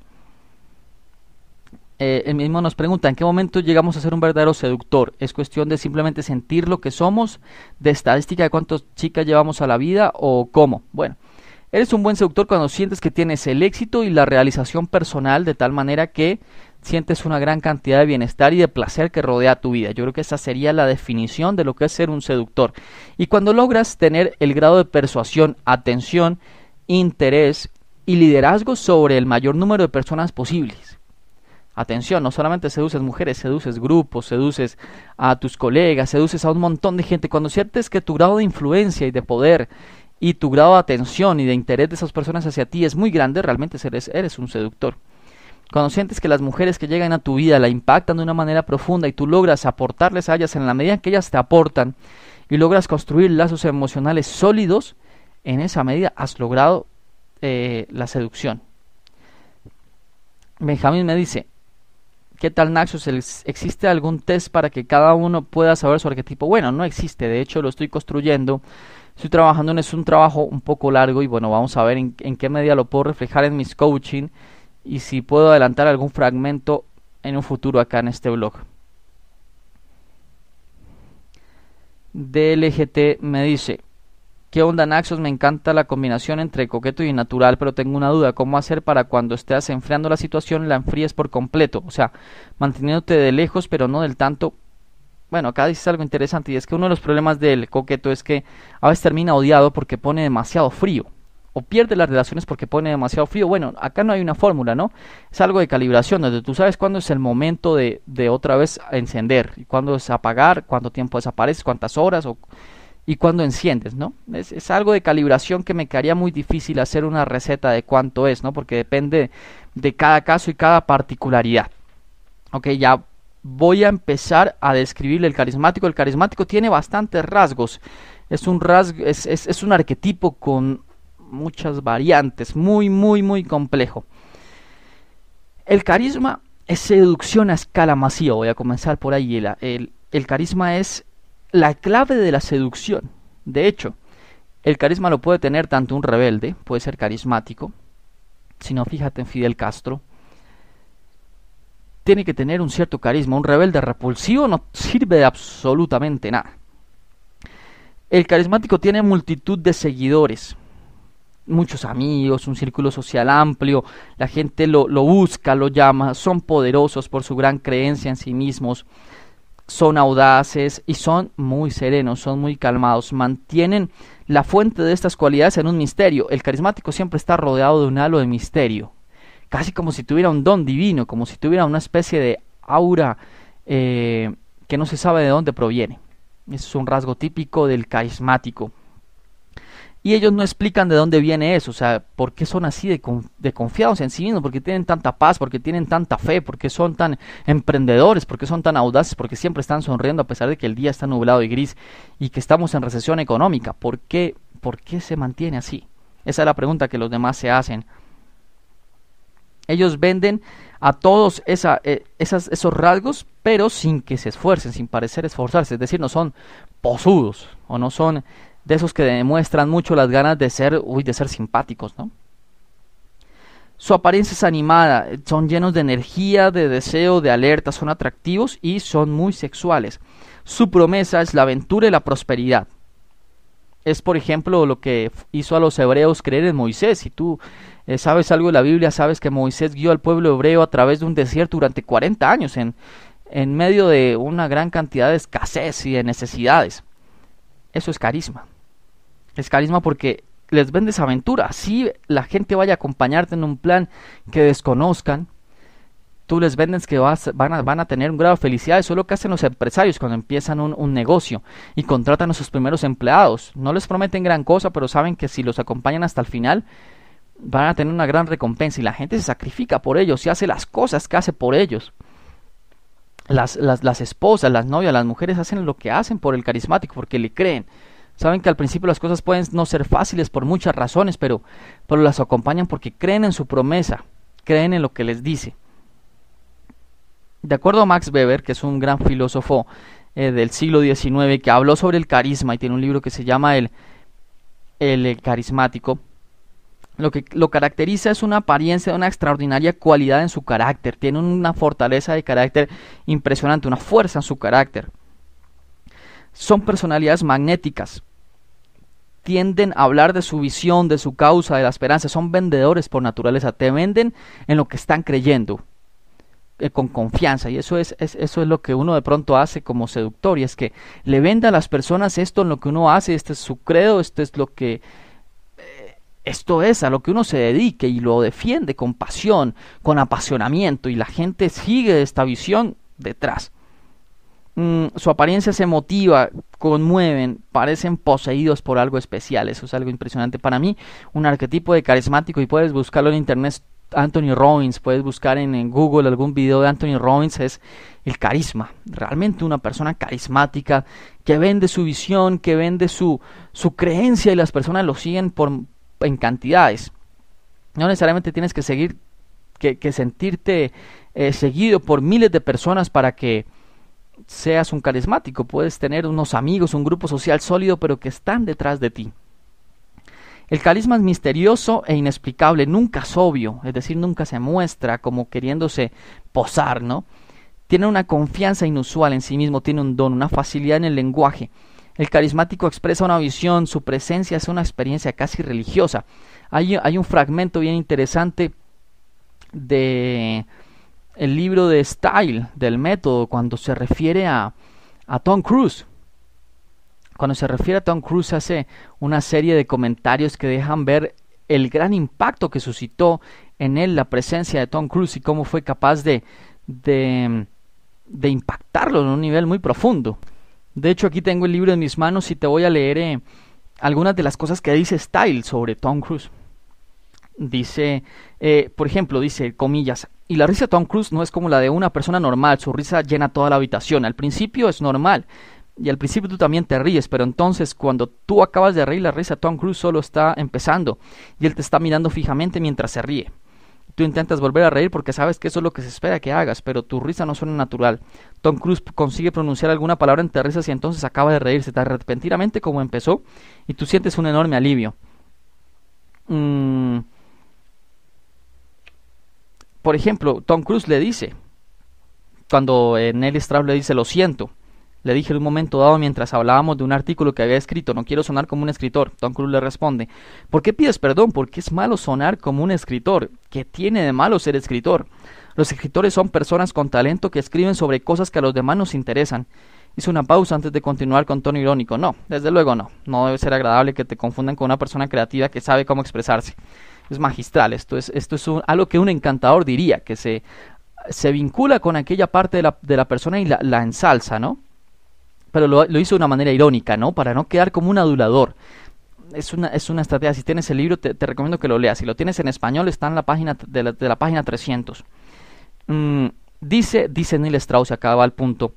Eh, el mismo nos pregunta, ¿en qué momento llegamos a ser un verdadero seductor? ¿Es cuestión de simplemente sentir lo que somos? ¿De estadística de cuántas chicas llevamos a la vida o cómo? Bueno, Eres un buen seductor cuando sientes que tienes el éxito y la realización personal de tal manera que sientes una gran cantidad de bienestar y de placer que rodea tu vida. Yo creo que esa sería la definición de lo que es ser un seductor. Y cuando logras tener el grado de persuasión, atención, interés y liderazgo sobre el mayor número de personas posibles. Atención, no solamente seduces mujeres, seduces grupos, seduces a tus colegas, seduces a un montón de gente. Cuando sientes que tu grado de influencia y de poder y tu grado de atención y de interés de esas personas hacia ti es muy grande, realmente eres, eres un seductor. Cuando sientes que las mujeres que llegan a tu vida la impactan de una manera profunda y tú logras aportarles a ellas en la medida en que ellas te aportan y logras construir lazos emocionales sólidos, en esa medida has logrado eh, la seducción. Benjamín me dice, ¿Qué tal Naxos? ¿Existe algún test para que cada uno pueda saber su arquetipo? Bueno, no existe, de hecho lo estoy construyendo. Estoy trabajando en es un trabajo un poco largo y bueno, vamos a ver en, en qué medida lo puedo reflejar en mis coaching y si puedo adelantar algún fragmento en un futuro acá en este blog. DLGT me dice, ¿Qué onda, Naxos? Me encanta la combinación entre coqueto y natural, pero tengo una duda. ¿Cómo hacer para cuando estés enfriando la situación la enfríes por completo? O sea, manteniéndote de lejos, pero no del tanto. Bueno, acá dices algo interesante y es que uno de los problemas del coqueto es que a veces termina odiado porque pone demasiado frío o pierde las relaciones porque pone demasiado frío. Bueno, acá no hay una fórmula, ¿no? Es algo de calibración, donde tú sabes cuándo es el momento de, de otra vez encender, y cuándo es apagar, cuánto tiempo desaparece, cuántas horas o y cuando enciendes, ¿no? Es, algo de calibración que me quedaría muy difícil hacer una receta de cuánto es, ¿no? Porque depende de cada caso y cada particularidad. Ok, ya voy a empezar a describirle el carismático. El carismático tiene bastantes rasgos. Es un, es, un arquetipo con muchas variantes, muy, muy, muy complejo. El carisma es seducción a escala masiva, voy a comenzar por ahí. el carisma es la clave de la seducción. De hecho, el carisma lo puede tener tanto un rebelde, puede ser carismático, si no fíjate en Fidel Castro, tiene que tener un cierto carisma, un rebelde repulsivo no sirve de absolutamente nada. El carismático tiene multitud de seguidores, muchos amigos, un círculo social amplio, la gente lo, lo busca, lo llama, son poderosos por su gran creencia en sí mismos, son audaces y son muy serenos, son muy calmados, mantienen la fuente de estas cualidades en un misterio. El carismático siempre está rodeado de un halo de misterio, casi como si tuviera un don divino, como si tuviera una especie de aura eh, que no se sabe de dónde proviene. es un rasgo típico del carismático. Y ellos no explican de dónde viene eso, o sea, por qué son así de, confiados en sí mismos, por qué tienen tanta paz, por qué tienen tanta fe, por qué son tan emprendedores, por qué son tan audaces, por qué siempre están sonriendo a pesar de que el día está nublado y gris y que estamos en recesión económica. ¿Por qué, por qué se mantiene así? Esa es la pregunta que los demás se hacen. Ellos venden a todos eh, esos rasgos, pero sin que se esfuercen, sin parecer esforzarse. Es decir, no son posudos o no son de esos que demuestran mucho las ganas de ser, uy, de ser simpáticos, ¿no? Su apariencia es animada, son llenos de energía, de deseo, de alerta, son atractivos y son muy sexuales. Su promesa es la aventura y la prosperidad. Es, por ejemplo, lo que hizo a los hebreos creer en Moisés. Si tú eh, sabes algo de la Biblia, sabes que Moisés guió al pueblo hebreo a través de un desierto durante 40 años, en, en medio de una gran cantidad de escasez y de necesidades. Eso es carisma es carisma porque les vendes aventura. Si la gente vaya a acompañarte en un plan que desconozcan, tú les vendes que vas, van, a, tener un grado de felicidad. Eso es lo que hacen los empresarios cuando empiezan un, negocio y contratan a sus primeros empleados. No les prometen gran cosa, pero saben que si los acompañan hasta el final, van a tener una gran recompensa. Y la gente se sacrifica por ellos y hace las cosas que hace por ellos. las esposas, las novias, las mujeres hacen lo que hacen por el carismático, porque le creen. Saben que al principio las cosas pueden no ser fáciles por muchas razones, pero, las acompañan porque creen en su promesa, creen en lo que les dice. De acuerdo a Max Weber, que es un gran filósofo eh, del siglo XIX, que habló sobre el carisma y tiene un libro que se llama El, el, carismático, lo que lo caracteriza es una apariencia de una extraordinaria cualidad en su carácter. Tiene una fortaleza de carácter impresionante, una fuerza en su carácter. Son personalidades magnéticas tienden a hablar de su visión, de su causa, de la esperanza. Son vendedores por naturaleza. Te venden en lo que están creyendo eh, con confianza y eso es, eso es lo que uno de pronto hace como seductor y es que le vende a las personas esto en lo que uno hace este es su credo esto es lo que eh, esto es a lo que uno se dedique y lo defiende con pasión, con apasionamiento y la gente sigue esta visión detrás. Mm, su apariencia se motiva, conmueven, parecen poseídos por algo especial. Eso es algo impresionante para mí. Un arquetipo de carismático y puedes buscarlo en internet. Anthony Robbins, puedes buscar en, Google algún video de Anthony Robbins, es el carisma. Realmente una persona carismática que vende su visión, que vende su, su creencia y las personas lo siguen por, en cantidades. No necesariamente tienes que seguir, que, sentirte eh, seguido por miles de personas para que seas un carismático, puedes tener unos amigos, un grupo social sólido, pero que están detrás de ti. El carisma es misterioso e inexplicable, nunca es obvio, es decir, nunca se muestra como queriéndose posar, ¿no? Tiene una confianza inusual en sí mismo, tiene un don, una facilidad en el lenguaje. El carismático expresa una visión, su presencia es una experiencia casi religiosa. Hay, hay un fragmento bien interesante de, el libro de Style, del método, cuando se refiere a, Tom Cruise. Cuando se refiere a Tom Cruise hace una serie de comentarios que dejan ver el gran impacto que suscitó en él la presencia de Tom Cruise y cómo fue capaz de, de, impactarlo en un nivel muy profundo. De hecho, aquí tengo el libro en mis manos y te voy a leer eh, algunas de las cosas que dice Style sobre Tom Cruise. Dice, eh, por ejemplo, dice, comillas, y la risa de Tom Cruise no es como la de una persona normal, su risa llena toda la habitación. Al principio es normal, y al principio tú también te ríes, pero entonces cuando tú acabas de reír, la risa de Tom Cruise solo está empezando y él te está mirando fijamente mientras se ríe. Tú intentas volver a reír porque sabes que eso es lo que se espera que hagas, pero tu risa no suena natural. Tom Cruise consigue pronunciar alguna palabra entre risas y entonces acaba de reírse tan repentinamente como empezó y tú sientes un enorme alivio. Mmm por ejemplo, Tom Cruise le dice, cuando eh, Nelly Strauss le dice, lo siento, le dije en un momento dado mientras hablábamos de un artículo que había escrito, no quiero sonar como un escritor. Tom Cruise le responde, ¿por qué pides perdón? Porque es malo sonar como un escritor. ¿Qué tiene de malo ser escritor? Los escritores son personas con talento que escriben sobre cosas que a los demás nos interesan. Hice una pausa antes de continuar con tono irónico. No, desde luego no. No debe ser agradable que te confundan con una persona creativa que sabe cómo expresarse es magistral, esto es, esto es algo que un encantador diría, que se, se vincula con aquella parte de la, persona y la, la, ensalza, ¿no? Pero lo, hizo de una manera irónica, ¿no? Para no quedar como un adulador. Es una, es una estrategia, si tienes el libro te, recomiendo que lo leas, si lo tienes en español está en la página de la, página 300. Mm, dice, dice Neil Strauss, acá va el punto,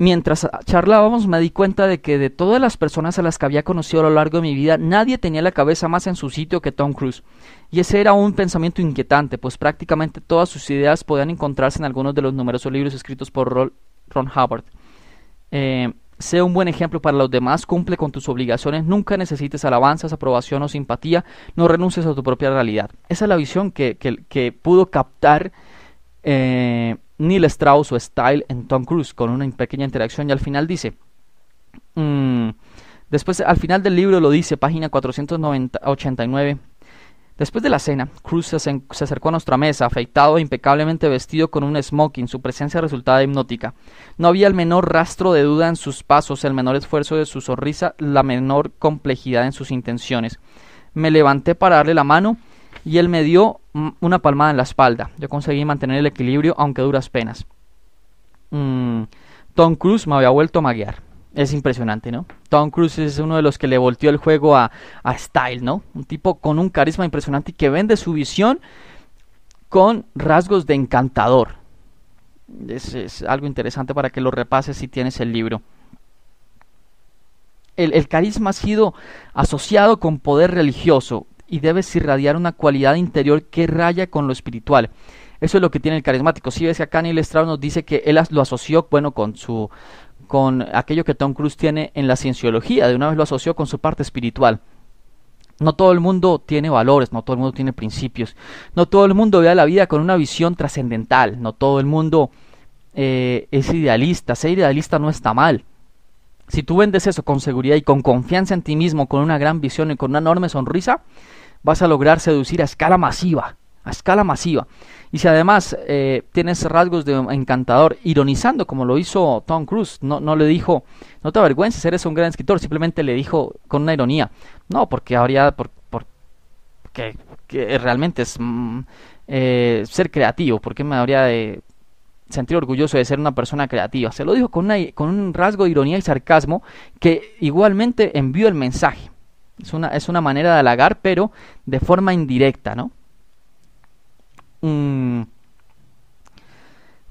mientras charlábamos me di cuenta de que de todas las personas a las que había conocido a lo largo de mi vida, nadie tenía la cabeza más en su sitio que Tom Cruise. Y ese era un pensamiento inquietante, pues prácticamente todas sus ideas podían encontrarse en algunos de los numerosos libros escritos por Ron Howard. Eh, sea un buen ejemplo para los demás, cumple con tus obligaciones, nunca necesites alabanzas, aprobación o simpatía, no renuncies a tu propia realidad. Esa es la visión que, que, que pudo captar eh, Neil Strauss o Style en Tom Cruise, con una pequeña interacción y al final dice, mm, después al final del libro lo dice, página 489, después de la cena, Cruise se, se acercó a nuestra mesa, afeitado e impecablemente vestido con un smoking, su presencia resultaba hipnótica. No había el menor rastro de duda en sus pasos, el menor esfuerzo de su sonrisa, la menor complejidad en sus intenciones. Me levanté para darle la mano, y él me dio una palmada en la espalda. Yo conseguí mantener el equilibrio, aunque duras penas. Mm, Tom Cruise me había vuelto a maguear. Es impresionante, ¿no? Tom Cruise es uno de los que le volteó el juego a, Style, ¿no? Un tipo con un carisma impresionante y que vende su visión con rasgos de encantador. Es, algo interesante para que lo repases si tienes el libro. El, el, carisma ha sido asociado con poder religioso, y debes irradiar una cualidad interior que raya con lo espiritual. Eso es lo que tiene el carismático. Si ves que acá Neil Strauss nos dice que él lo asoció, bueno, con su con aquello que Tom Cruise tiene en la cienciología, de una vez lo asoció con su parte espiritual. No todo el mundo tiene valores, no todo el mundo tiene principios, no todo el mundo ve a la vida con una visión trascendental, no todo el mundo eh, es idealista, ser idealista no está mal. Si tú vendes eso con seguridad y con confianza en ti mismo, con una gran visión y con una enorme sonrisa, vas a lograr seducir a escala masiva, a escala masiva. Y si además eh, tienes rasgos de encantador, ironizando como lo hizo Tom Cruise, no, no le dijo, no te avergüences, eres un gran escritor, simplemente le dijo con una ironía, no, porque habría, por, que, realmente es mm, eh, ser creativo, porque me habría de sentir orgulloso de ser una persona creativa. Se lo dijo con, con un rasgo de ironía y sarcasmo que igualmente envió el mensaje. Es una, manera de halagar, pero de forma indirecta, ¿no? Mm.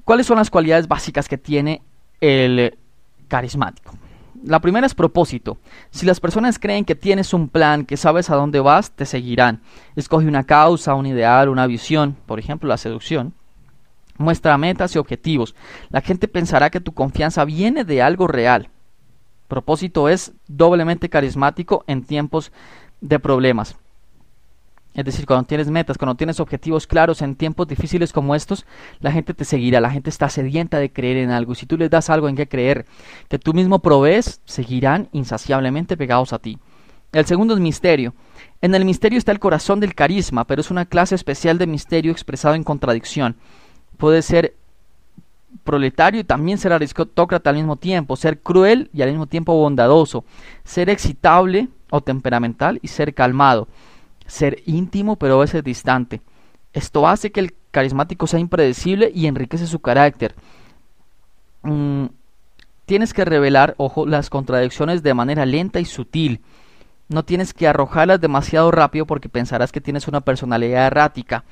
¿Cuáles son las cualidades básicas que tiene el carismático? La primera es propósito. Si las personas creen que tienes un plan, que sabes a dónde vas, te seguirán. Escoge una causa, un ideal, una visión, por ejemplo, la seducción. Muestra metas y objetivos. La gente pensará que tu confianza viene de algo real propósito es doblemente carismático en tiempos de problemas. Es decir, cuando tienes metas, cuando tienes objetivos claros en tiempos difíciles como estos, la gente te seguirá, la gente está sedienta de creer en algo. si tú les das algo en qué creer, que tú mismo provees, seguirán insaciablemente pegados a ti. El segundo es misterio. En el misterio está el corazón del carisma, pero es una clase especial de misterio expresado en contradicción. Puede ser proletario y también ser aristócrata al mismo tiempo, ser cruel y al mismo tiempo bondadoso, ser excitable o temperamental y ser calmado, ser íntimo pero a veces distante. Esto hace que el carismático sea impredecible y enriquece su carácter. Mm, tienes que revelar, ojo, las contradicciones de manera lenta y sutil. No tienes que arrojarlas demasiado rápido porque pensarás que tienes una personalidad errática.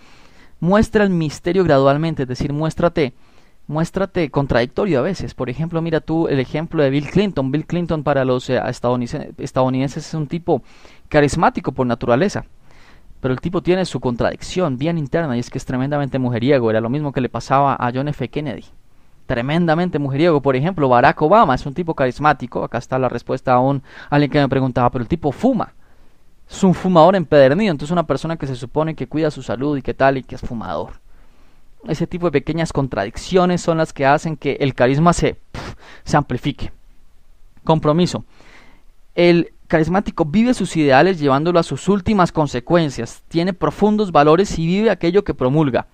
Muestra el misterio gradualmente, es decir, muéstrate muéstrate contradictorio a veces. Por ejemplo, mira tú el ejemplo de Bill Clinton. Bill Clinton para los eh, estadounidenses, es un tipo carismático por naturaleza. Pero el tipo tiene su contradicción bien interna y es que es tremendamente mujeriego. Era lo mismo que le pasaba a John F. Kennedy. Tremendamente mujeriego. Por ejemplo, Barack Obama es un tipo carismático. Acá está la respuesta a un alguien que me preguntaba, pero el tipo fuma. Es un fumador empedernido. Entonces una persona que se supone que cuida su salud y que tal y que es fumador ese tipo de pequeñas contradicciones son las que hacen que el carisma se, se amplifique. Compromiso. El carismático vive sus ideales llevándolo a sus últimas consecuencias, tiene profundos valores y vive aquello que promulga.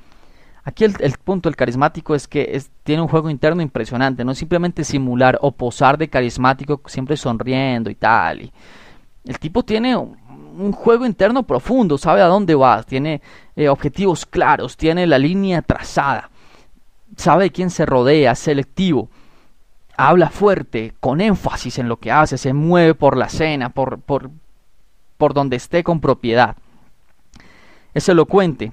Aquí el, punto del carismático es que tiene un juego interno impresionante, no es simplemente simular o posar de carismático siempre sonriendo y tal. Y el tipo tiene un, un juego interno profundo, sabe a dónde va, tiene eh, objetivos claros, tiene la línea trazada, sabe quién se rodea, selectivo, habla fuerte, con énfasis en lo que hace, se mueve por la escena, por, por, por donde esté con propiedad. Es elocuente,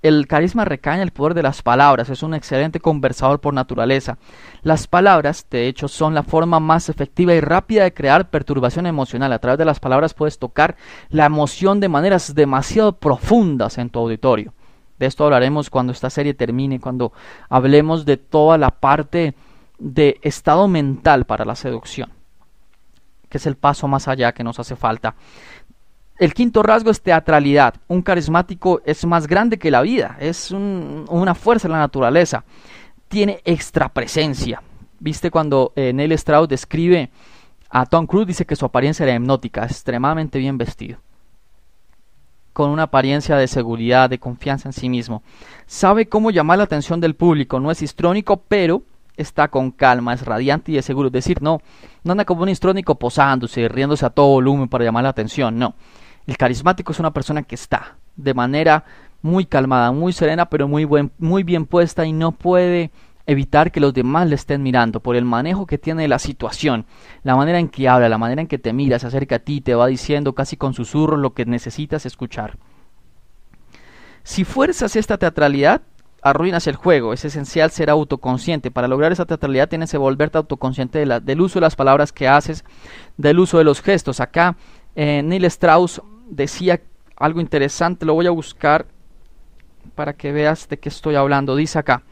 el carisma recaña el poder de las palabras, es un excelente conversador por naturaleza. Las palabras, de hecho, son la forma más efectiva y rápida de crear perturbación emocional. A través de las palabras puedes tocar la emoción de maneras demasiado profundas en tu auditorio. De esto hablaremos cuando esta serie termine, cuando hablemos de toda la parte de estado mental para la seducción, que es el paso más allá que nos hace falta. El quinto rasgo es teatralidad. Un carismático es más grande que la vida, es una fuerza de la naturaleza. Tiene extra presencia. Viste cuando eh, Neil Strauss describe a Tom Cruise, dice que su apariencia era hipnótica, extremadamente bien vestido. Con una apariencia de seguridad, de confianza en sí mismo. Sabe cómo llamar la atención del público, no es histrónico, pero está con calma, es radiante y es seguro. Es decir, no, no anda como un histrónico posándose, riéndose a todo volumen para llamar la atención, no el carismático es una persona que está de manera muy calmada, muy serena, pero muy, buen, muy bien puesta y no puede evitar que los demás le estén mirando por el manejo que tiene de la situación, la manera en que habla, la manera en que te mira, se acerca a ti, te va diciendo casi con susurro lo que necesitas escuchar. Si fuerzas esta teatralidad, arruinas el juego. Es esencial ser autoconsciente. Para lograr esa teatralidad tienes que volverte autoconsciente del uso de las palabras que haces, del uso de los gestos. Acá eh, Neil Strauss decía algo interesante, lo voy a buscar para que veas de qué estoy hablando. Dice acá,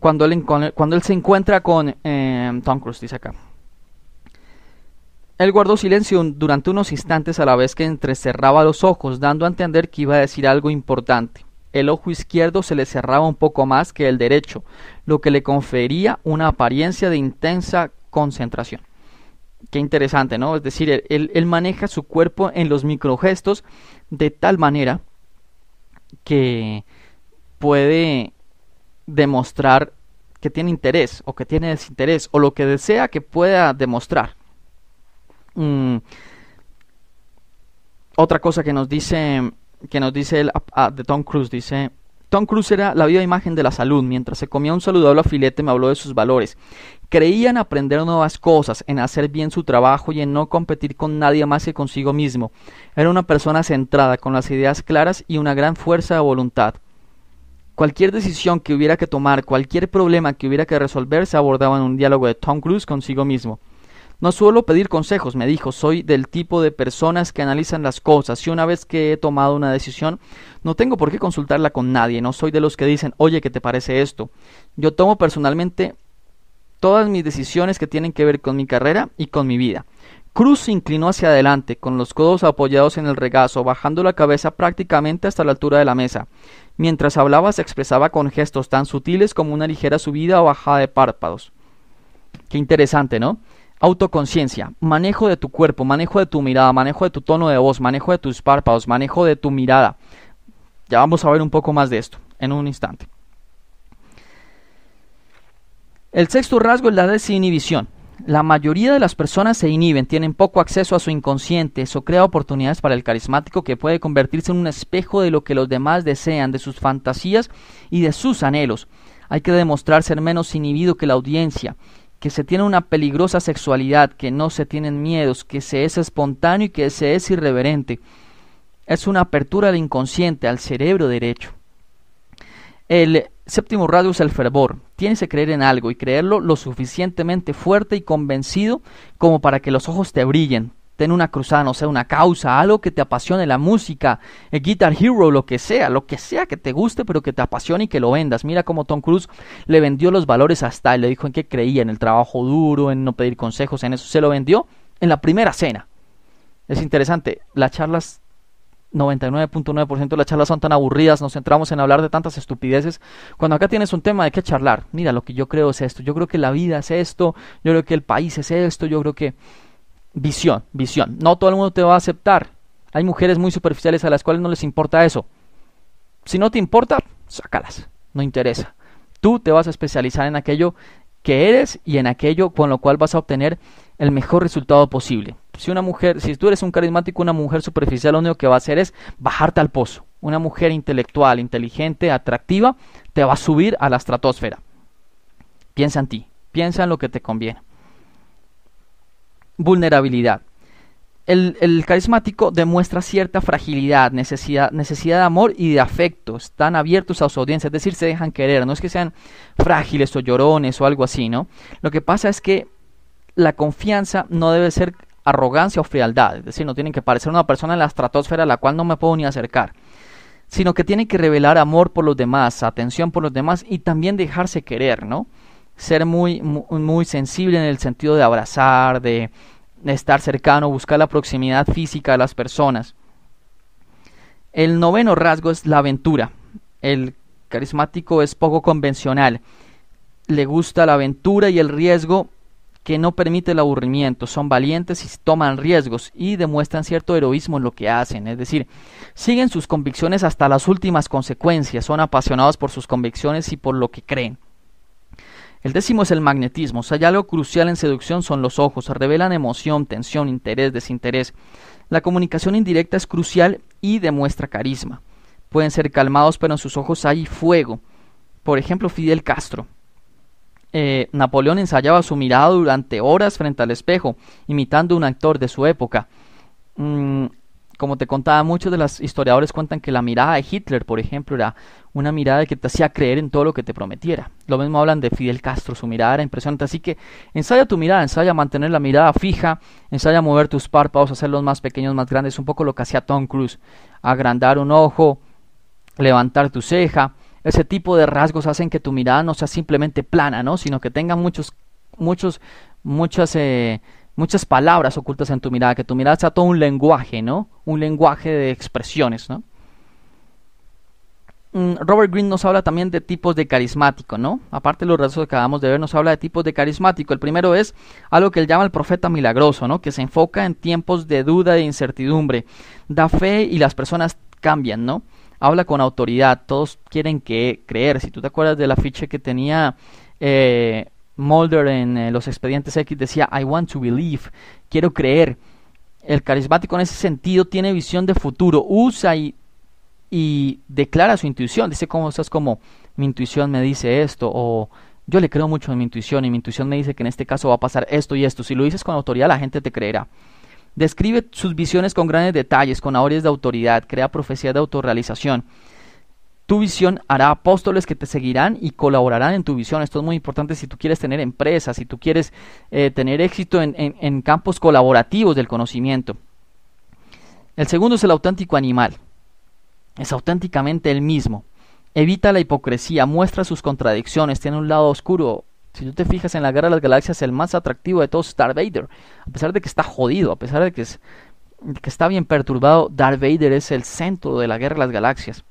cuando él, cuando él se encuentra con eh, Tom Cruise, dice acá. Él guardó silencio durante unos instantes a la vez que entrecerraba los ojos, dando a entender que iba a decir algo importante. El ojo izquierdo se le cerraba un poco más que el derecho, lo que le confería una apariencia de intensa concentración qué interesante, ¿no? Es decir, él, maneja su cuerpo en los microgestos de tal manera que puede demostrar que tiene interés o que tiene desinterés o lo que desea que pueda demostrar. Mm. Otra cosa que nos dice que nos dice el, ah, de Tom Cruise dice Tom Cruise era la viva imagen de la salud. Mientras se comía un saludable filete me habló de sus valores. Creía en aprender nuevas cosas, en hacer bien su trabajo y en no competir con nadie más que consigo mismo. Era una persona centrada, con las ideas claras y una gran fuerza de voluntad. Cualquier decisión que hubiera que tomar, cualquier problema que hubiera que resolver se abordaba en un diálogo de Tom Cruise consigo mismo. No suelo pedir consejos, me dijo, soy del tipo de personas que analizan las cosas y una vez que he tomado una decisión, no tengo por qué consultarla con nadie, no soy de los que dicen, oye, ¿qué te parece esto? Yo tomo personalmente todas mis decisiones que tienen que ver con mi carrera y con mi vida. Cruz se inclinó hacia adelante, con los codos apoyados en el regazo, bajando la cabeza prácticamente hasta la altura de la mesa. Mientras hablaba se expresaba con gestos tan sutiles como una ligera subida o bajada de párpados. Qué interesante, ¿no? Autoconciencia, manejo de tu cuerpo, manejo de tu mirada, manejo de tu tono de voz, manejo de tus párpados, manejo de tu mirada. Ya vamos a ver un poco más de esto en un instante. El sexto rasgo es la desinhibición. La mayoría de las personas se inhiben, tienen poco acceso a su inconsciente, eso crea oportunidades para el carismático que puede convertirse en un espejo de lo que los demás desean, de sus fantasías y de sus anhelos. Hay que demostrar ser menos inhibido que la audiencia, que se tiene una peligrosa sexualidad, que no se tienen miedos, que se es espontáneo y que se es irreverente. Es una apertura al inconsciente, al cerebro derecho. El séptimo radio es el fervor. Tienes que creer en algo y creerlo lo suficientemente fuerte y convencido como para que los ojos te brillen, ten una cruzada, no sé, una causa, algo que te apasione, la música, el eh, Guitar Hero, lo que sea, lo que sea que te guste, pero que te apasione y que lo vendas. Mira cómo Tom Cruise le vendió los valores hasta y le dijo en qué creía, en el trabajo duro, en no pedir consejos, en eso se lo vendió en la primera cena. Es interesante, las charlas 99.9% de las charlas son tan aburridas, nos centramos en hablar de tantas estupideces, cuando acá tienes un tema de qué charlar, mira, lo que yo creo es esto, yo creo que la vida es esto, yo creo que el país es esto, yo creo que visión, visión. No todo el mundo te va a aceptar. Hay mujeres muy superficiales a las cuales no les importa eso. Si no te importa, sácalas, no interesa. Tú te vas a especializar en aquello que eres y en aquello con lo cual vas a obtener el mejor resultado posible. Si una mujer, si tú eres un carismático, una mujer superficial, lo único que va a hacer es bajarte al pozo. Una mujer intelectual, inteligente, atractiva, te va a subir a la estratosfera. Piensa en ti, piensa en lo que te conviene vulnerabilidad. El, carismático demuestra cierta fragilidad, necesidad, necesidad de amor y de afecto. Están abiertos a su audiencia, es decir, se dejan querer. No es que sean frágiles o llorones o algo así, ¿no? Lo que pasa es que la confianza no debe ser arrogancia o frialdad. Es decir, no tienen que parecer una persona en la estratosfera a la cual no me puedo ni acercar. Sino que tiene que revelar amor por los demás, atención por los demás y también dejarse querer, ¿no? Ser muy, muy sensible en el sentido de abrazar, de estar cercano, buscar la proximidad física de las personas. El noveno rasgo es la aventura. El carismático es poco convencional. Le gusta la aventura y el riesgo que no permite el aburrimiento. Son valientes y toman riesgos y demuestran cierto heroísmo en lo que hacen. Es decir, siguen sus convicciones hasta las últimas consecuencias. Son apasionados por sus convicciones y por lo que creen. El décimo es el magnetismo, o sea, algo crucial en seducción son los ojos, revelan emoción, tensión, interés, desinterés. La comunicación indirecta es crucial y demuestra carisma. Pueden ser calmados, pero en sus ojos hay fuego. Por ejemplo, Fidel Castro. Eh, Napoleón ensayaba su mirada durante horas frente al espejo, imitando a un actor de su época. Mm, como te contaba, muchos de los historiadores cuentan que la mirada de Hitler, por ejemplo, era una mirada que te hacía creer en todo lo que te prometiera. Lo mismo hablan de Fidel Castro, su mirada era impresionante. Así que ensaya tu mirada, ensaya mantener la mirada fija, ensaya mover tus párpados, hacerlos más pequeños, más grandes, un poco lo que hacía Tom Cruise, agrandar un ojo, levantar tu ceja. Ese tipo de rasgos hacen que tu mirada no sea simplemente plana, ¿no? sino que tenga muchos, muchos, muchas... Eh, muchas palabras ocultas en tu mirada, que tu mirada sea todo un lenguaje, ¿no? Un lenguaje de expresiones, ¿no? Mm, Robert Green nos habla también de tipos de carismático, ¿no? Aparte de los rasgos que acabamos de ver, nos habla de tipos de carismático. El primero es algo que él llama el profeta milagroso, ¿no? Que se enfoca en tiempos de duda e incertidumbre. Da fe y las personas cambian, ¿no? Habla con autoridad, todos quieren que creer. Si tú te acuerdas del afiche que tenía eh, Mulder en eh, los expedientes X decía, I want to believe, quiero creer. El carismático en ese sentido tiene visión de futuro, usa y, declara su intuición, dice estás como, mi intuición me dice esto, o yo le creo mucho en mi intuición y mi intuición me dice que en este caso va a pasar esto y esto. Si lo dices con autoridad, la gente te creerá. Describe sus visiones con grandes detalles, con aureas de autoridad, crea profecías de autorrealización. Tu visión hará apóstoles que te seguirán y colaborarán en tu visión. Esto es muy importante si tú quieres tener empresas, si tú quieres eh, tener éxito en, campos colaborativos del conocimiento. El segundo es el auténtico animal. Es auténticamente el mismo. Evita la hipocresía, muestra sus contradicciones, tiene un lado oscuro. Si tú te fijas en la Guerra de las Galaxias, el más atractivo de todos es Darth Vader. A pesar de que está jodido, a pesar de que, es, que está bien perturbado, Darth Vader es el centro de la Guerra de las Galaxias.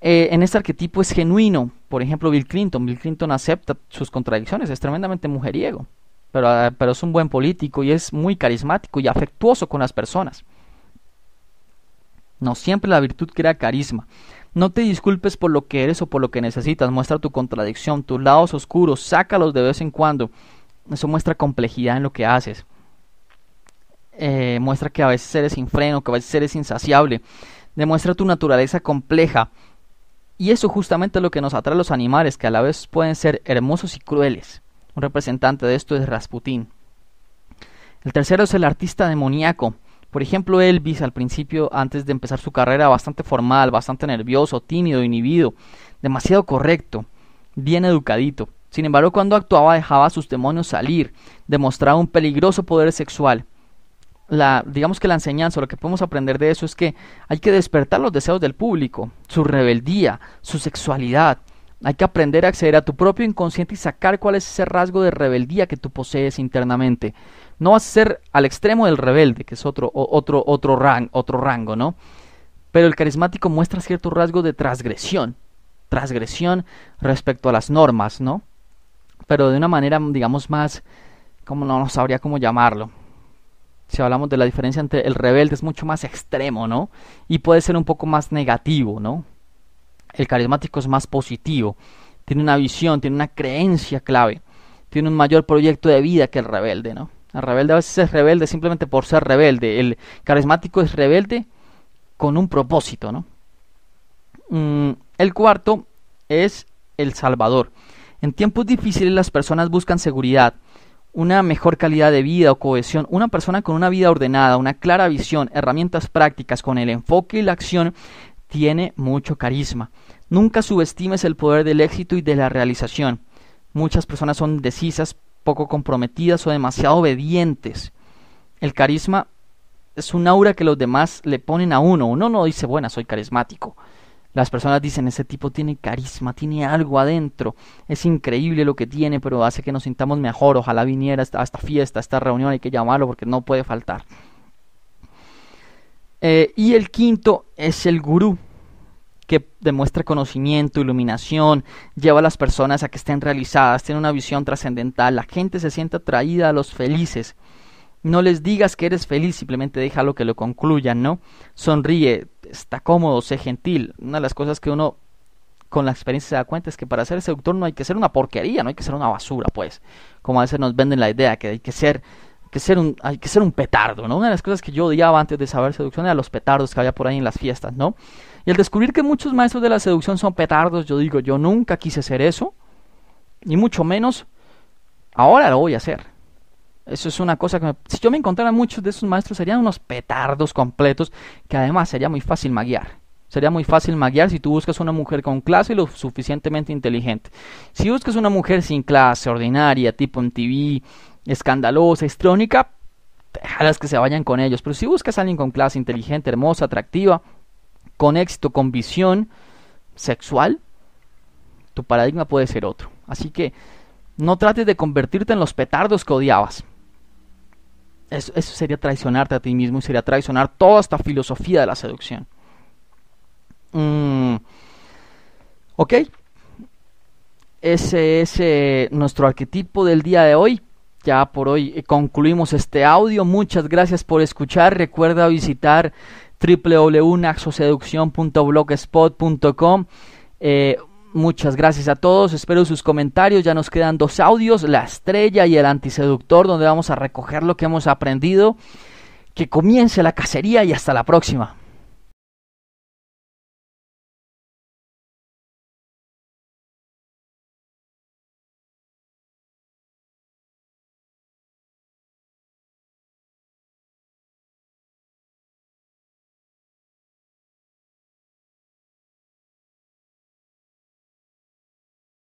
Eh, en este arquetipo es genuino. Por ejemplo, Bill Clinton. Bill Clinton acepta sus contradicciones, es tremendamente mujeriego, ah, pero, es un buen político y es muy carismático y afectuoso con las personas. No siempre la virtud crea carisma. No te disculpes por lo que eres o por lo que necesitas. Muestra tu contradicción, tus lados oscuros, sácalos de vez en cuando. Eso muestra complejidad en lo que haces. Eh, muestra que a veces eres sin freno, que a veces eres insaciable. Demuestra tu naturaleza compleja. Y eso justamente es lo que nos atrae a los animales, que a la vez pueden ser hermosos y crueles. Un representante de esto es Rasputín. El tercero es el artista demoníaco. Por ejemplo, Elvis al principio, antes de empezar su carrera, bastante formal, bastante nervioso, tímido, inhibido, demasiado correcto, bien educadito. Sin embargo, cuando actuaba dejaba a sus demonios salir, demostraba un peligroso poder sexual la, digamos que la enseñanza, lo que podemos aprender de eso es que hay que despertar los deseos del público, su rebeldía, su sexualidad. Hay que aprender a acceder a tu propio inconsciente y sacar cuál es ese rasgo de rebeldía que tú posees internamente. No vas a ser al extremo del rebelde, que es otro, otro, otro, otro rango, ¿no? Pero el carismático muestra cierto rasgo de transgresión, transgresión respecto a las normas, ¿no? Pero de una manera, digamos, más, como no, no sabría cómo llamarlo, si hablamos de la diferencia entre el rebelde es mucho más extremo, ¿no? Y puede ser un poco más negativo, ¿no? El carismático es más positivo, tiene una visión, tiene una creencia clave, tiene un mayor proyecto de vida que el rebelde, ¿no? El rebelde a veces es rebelde simplemente por ser rebelde, el carismático es rebelde con un propósito, ¿no? Mm, el cuarto es el Salvador. En tiempos difíciles las personas buscan seguridad, una mejor calidad de vida o cohesión. Una persona con una vida ordenada, una clara visión, herramientas prácticas, con el enfoque y la acción, tiene mucho carisma. Nunca subestimes el poder del éxito y de la realización. Muchas personas son decisas, poco comprometidas o demasiado obedientes. El carisma es un aura que los demás le ponen a uno. Uno no dice, bueno, soy carismático. Las personas dicen, ese tipo tiene carisma, tiene algo adentro, es increíble lo que tiene, pero hace que nos sintamos mejor, ojalá viniera a esta fiesta, a esta reunión, hay que llamarlo porque no puede faltar. Eh, y el quinto es el gurú, que demuestra conocimiento, iluminación, lleva a las personas a que estén realizadas, tiene una visión trascendental, la gente se siente atraída a los felices. No les digas que eres feliz, simplemente déjalo que lo concluyan, ¿no? Sonríe, está cómodo, sé gentil. Una de las cosas que uno con la experiencia se da cuenta es que para ser seductor no hay que ser una porquería, no hay que ser una basura, pues. Como a veces nos venden la idea que hay que ser que ser un, hay que ser un petardo, ¿no? Una de las cosas que yo odiaba antes de saber seducción era los petardos que había por ahí en las fiestas, ¿no? Y al descubrir que muchos maestros de la seducción son petardos, yo digo, yo nunca quise ser eso, Y mucho menos, ahora lo voy a hacer. Eso es una cosa que si yo me encontrara muchos de esos maestros serían unos petardos completos que además sería muy fácil maguiar. Sería muy fácil maguiar si tú buscas una mujer con clase y lo suficientemente inteligente. Si buscas una mujer sin clase, ordinaria, tipo en TV, escandalosa, histrónica, dejarás que se vayan con ellos. Pero si buscas a alguien con clase, inteligente, hermosa, atractiva, con éxito, con visión sexual, tu paradigma puede ser otro. Así que no trates de convertirte en los petardos que odiabas. Eso, sería traicionarte a ti mismo y sería traicionar toda esta filosofía de la seducción. Mm, ok. Ese es eh, nuestro arquetipo del día de hoy. Ya por hoy eh, concluimos este audio. Muchas gracias por escuchar. Recuerda visitar www.naxoseducción.blogspot.com. Muchas gracias a todos, espero sus comentarios, ya nos quedan dos audios, la estrella y el antiseductor, donde vamos a recoger lo que hemos aprendido. Que comience la cacería y hasta la próxima.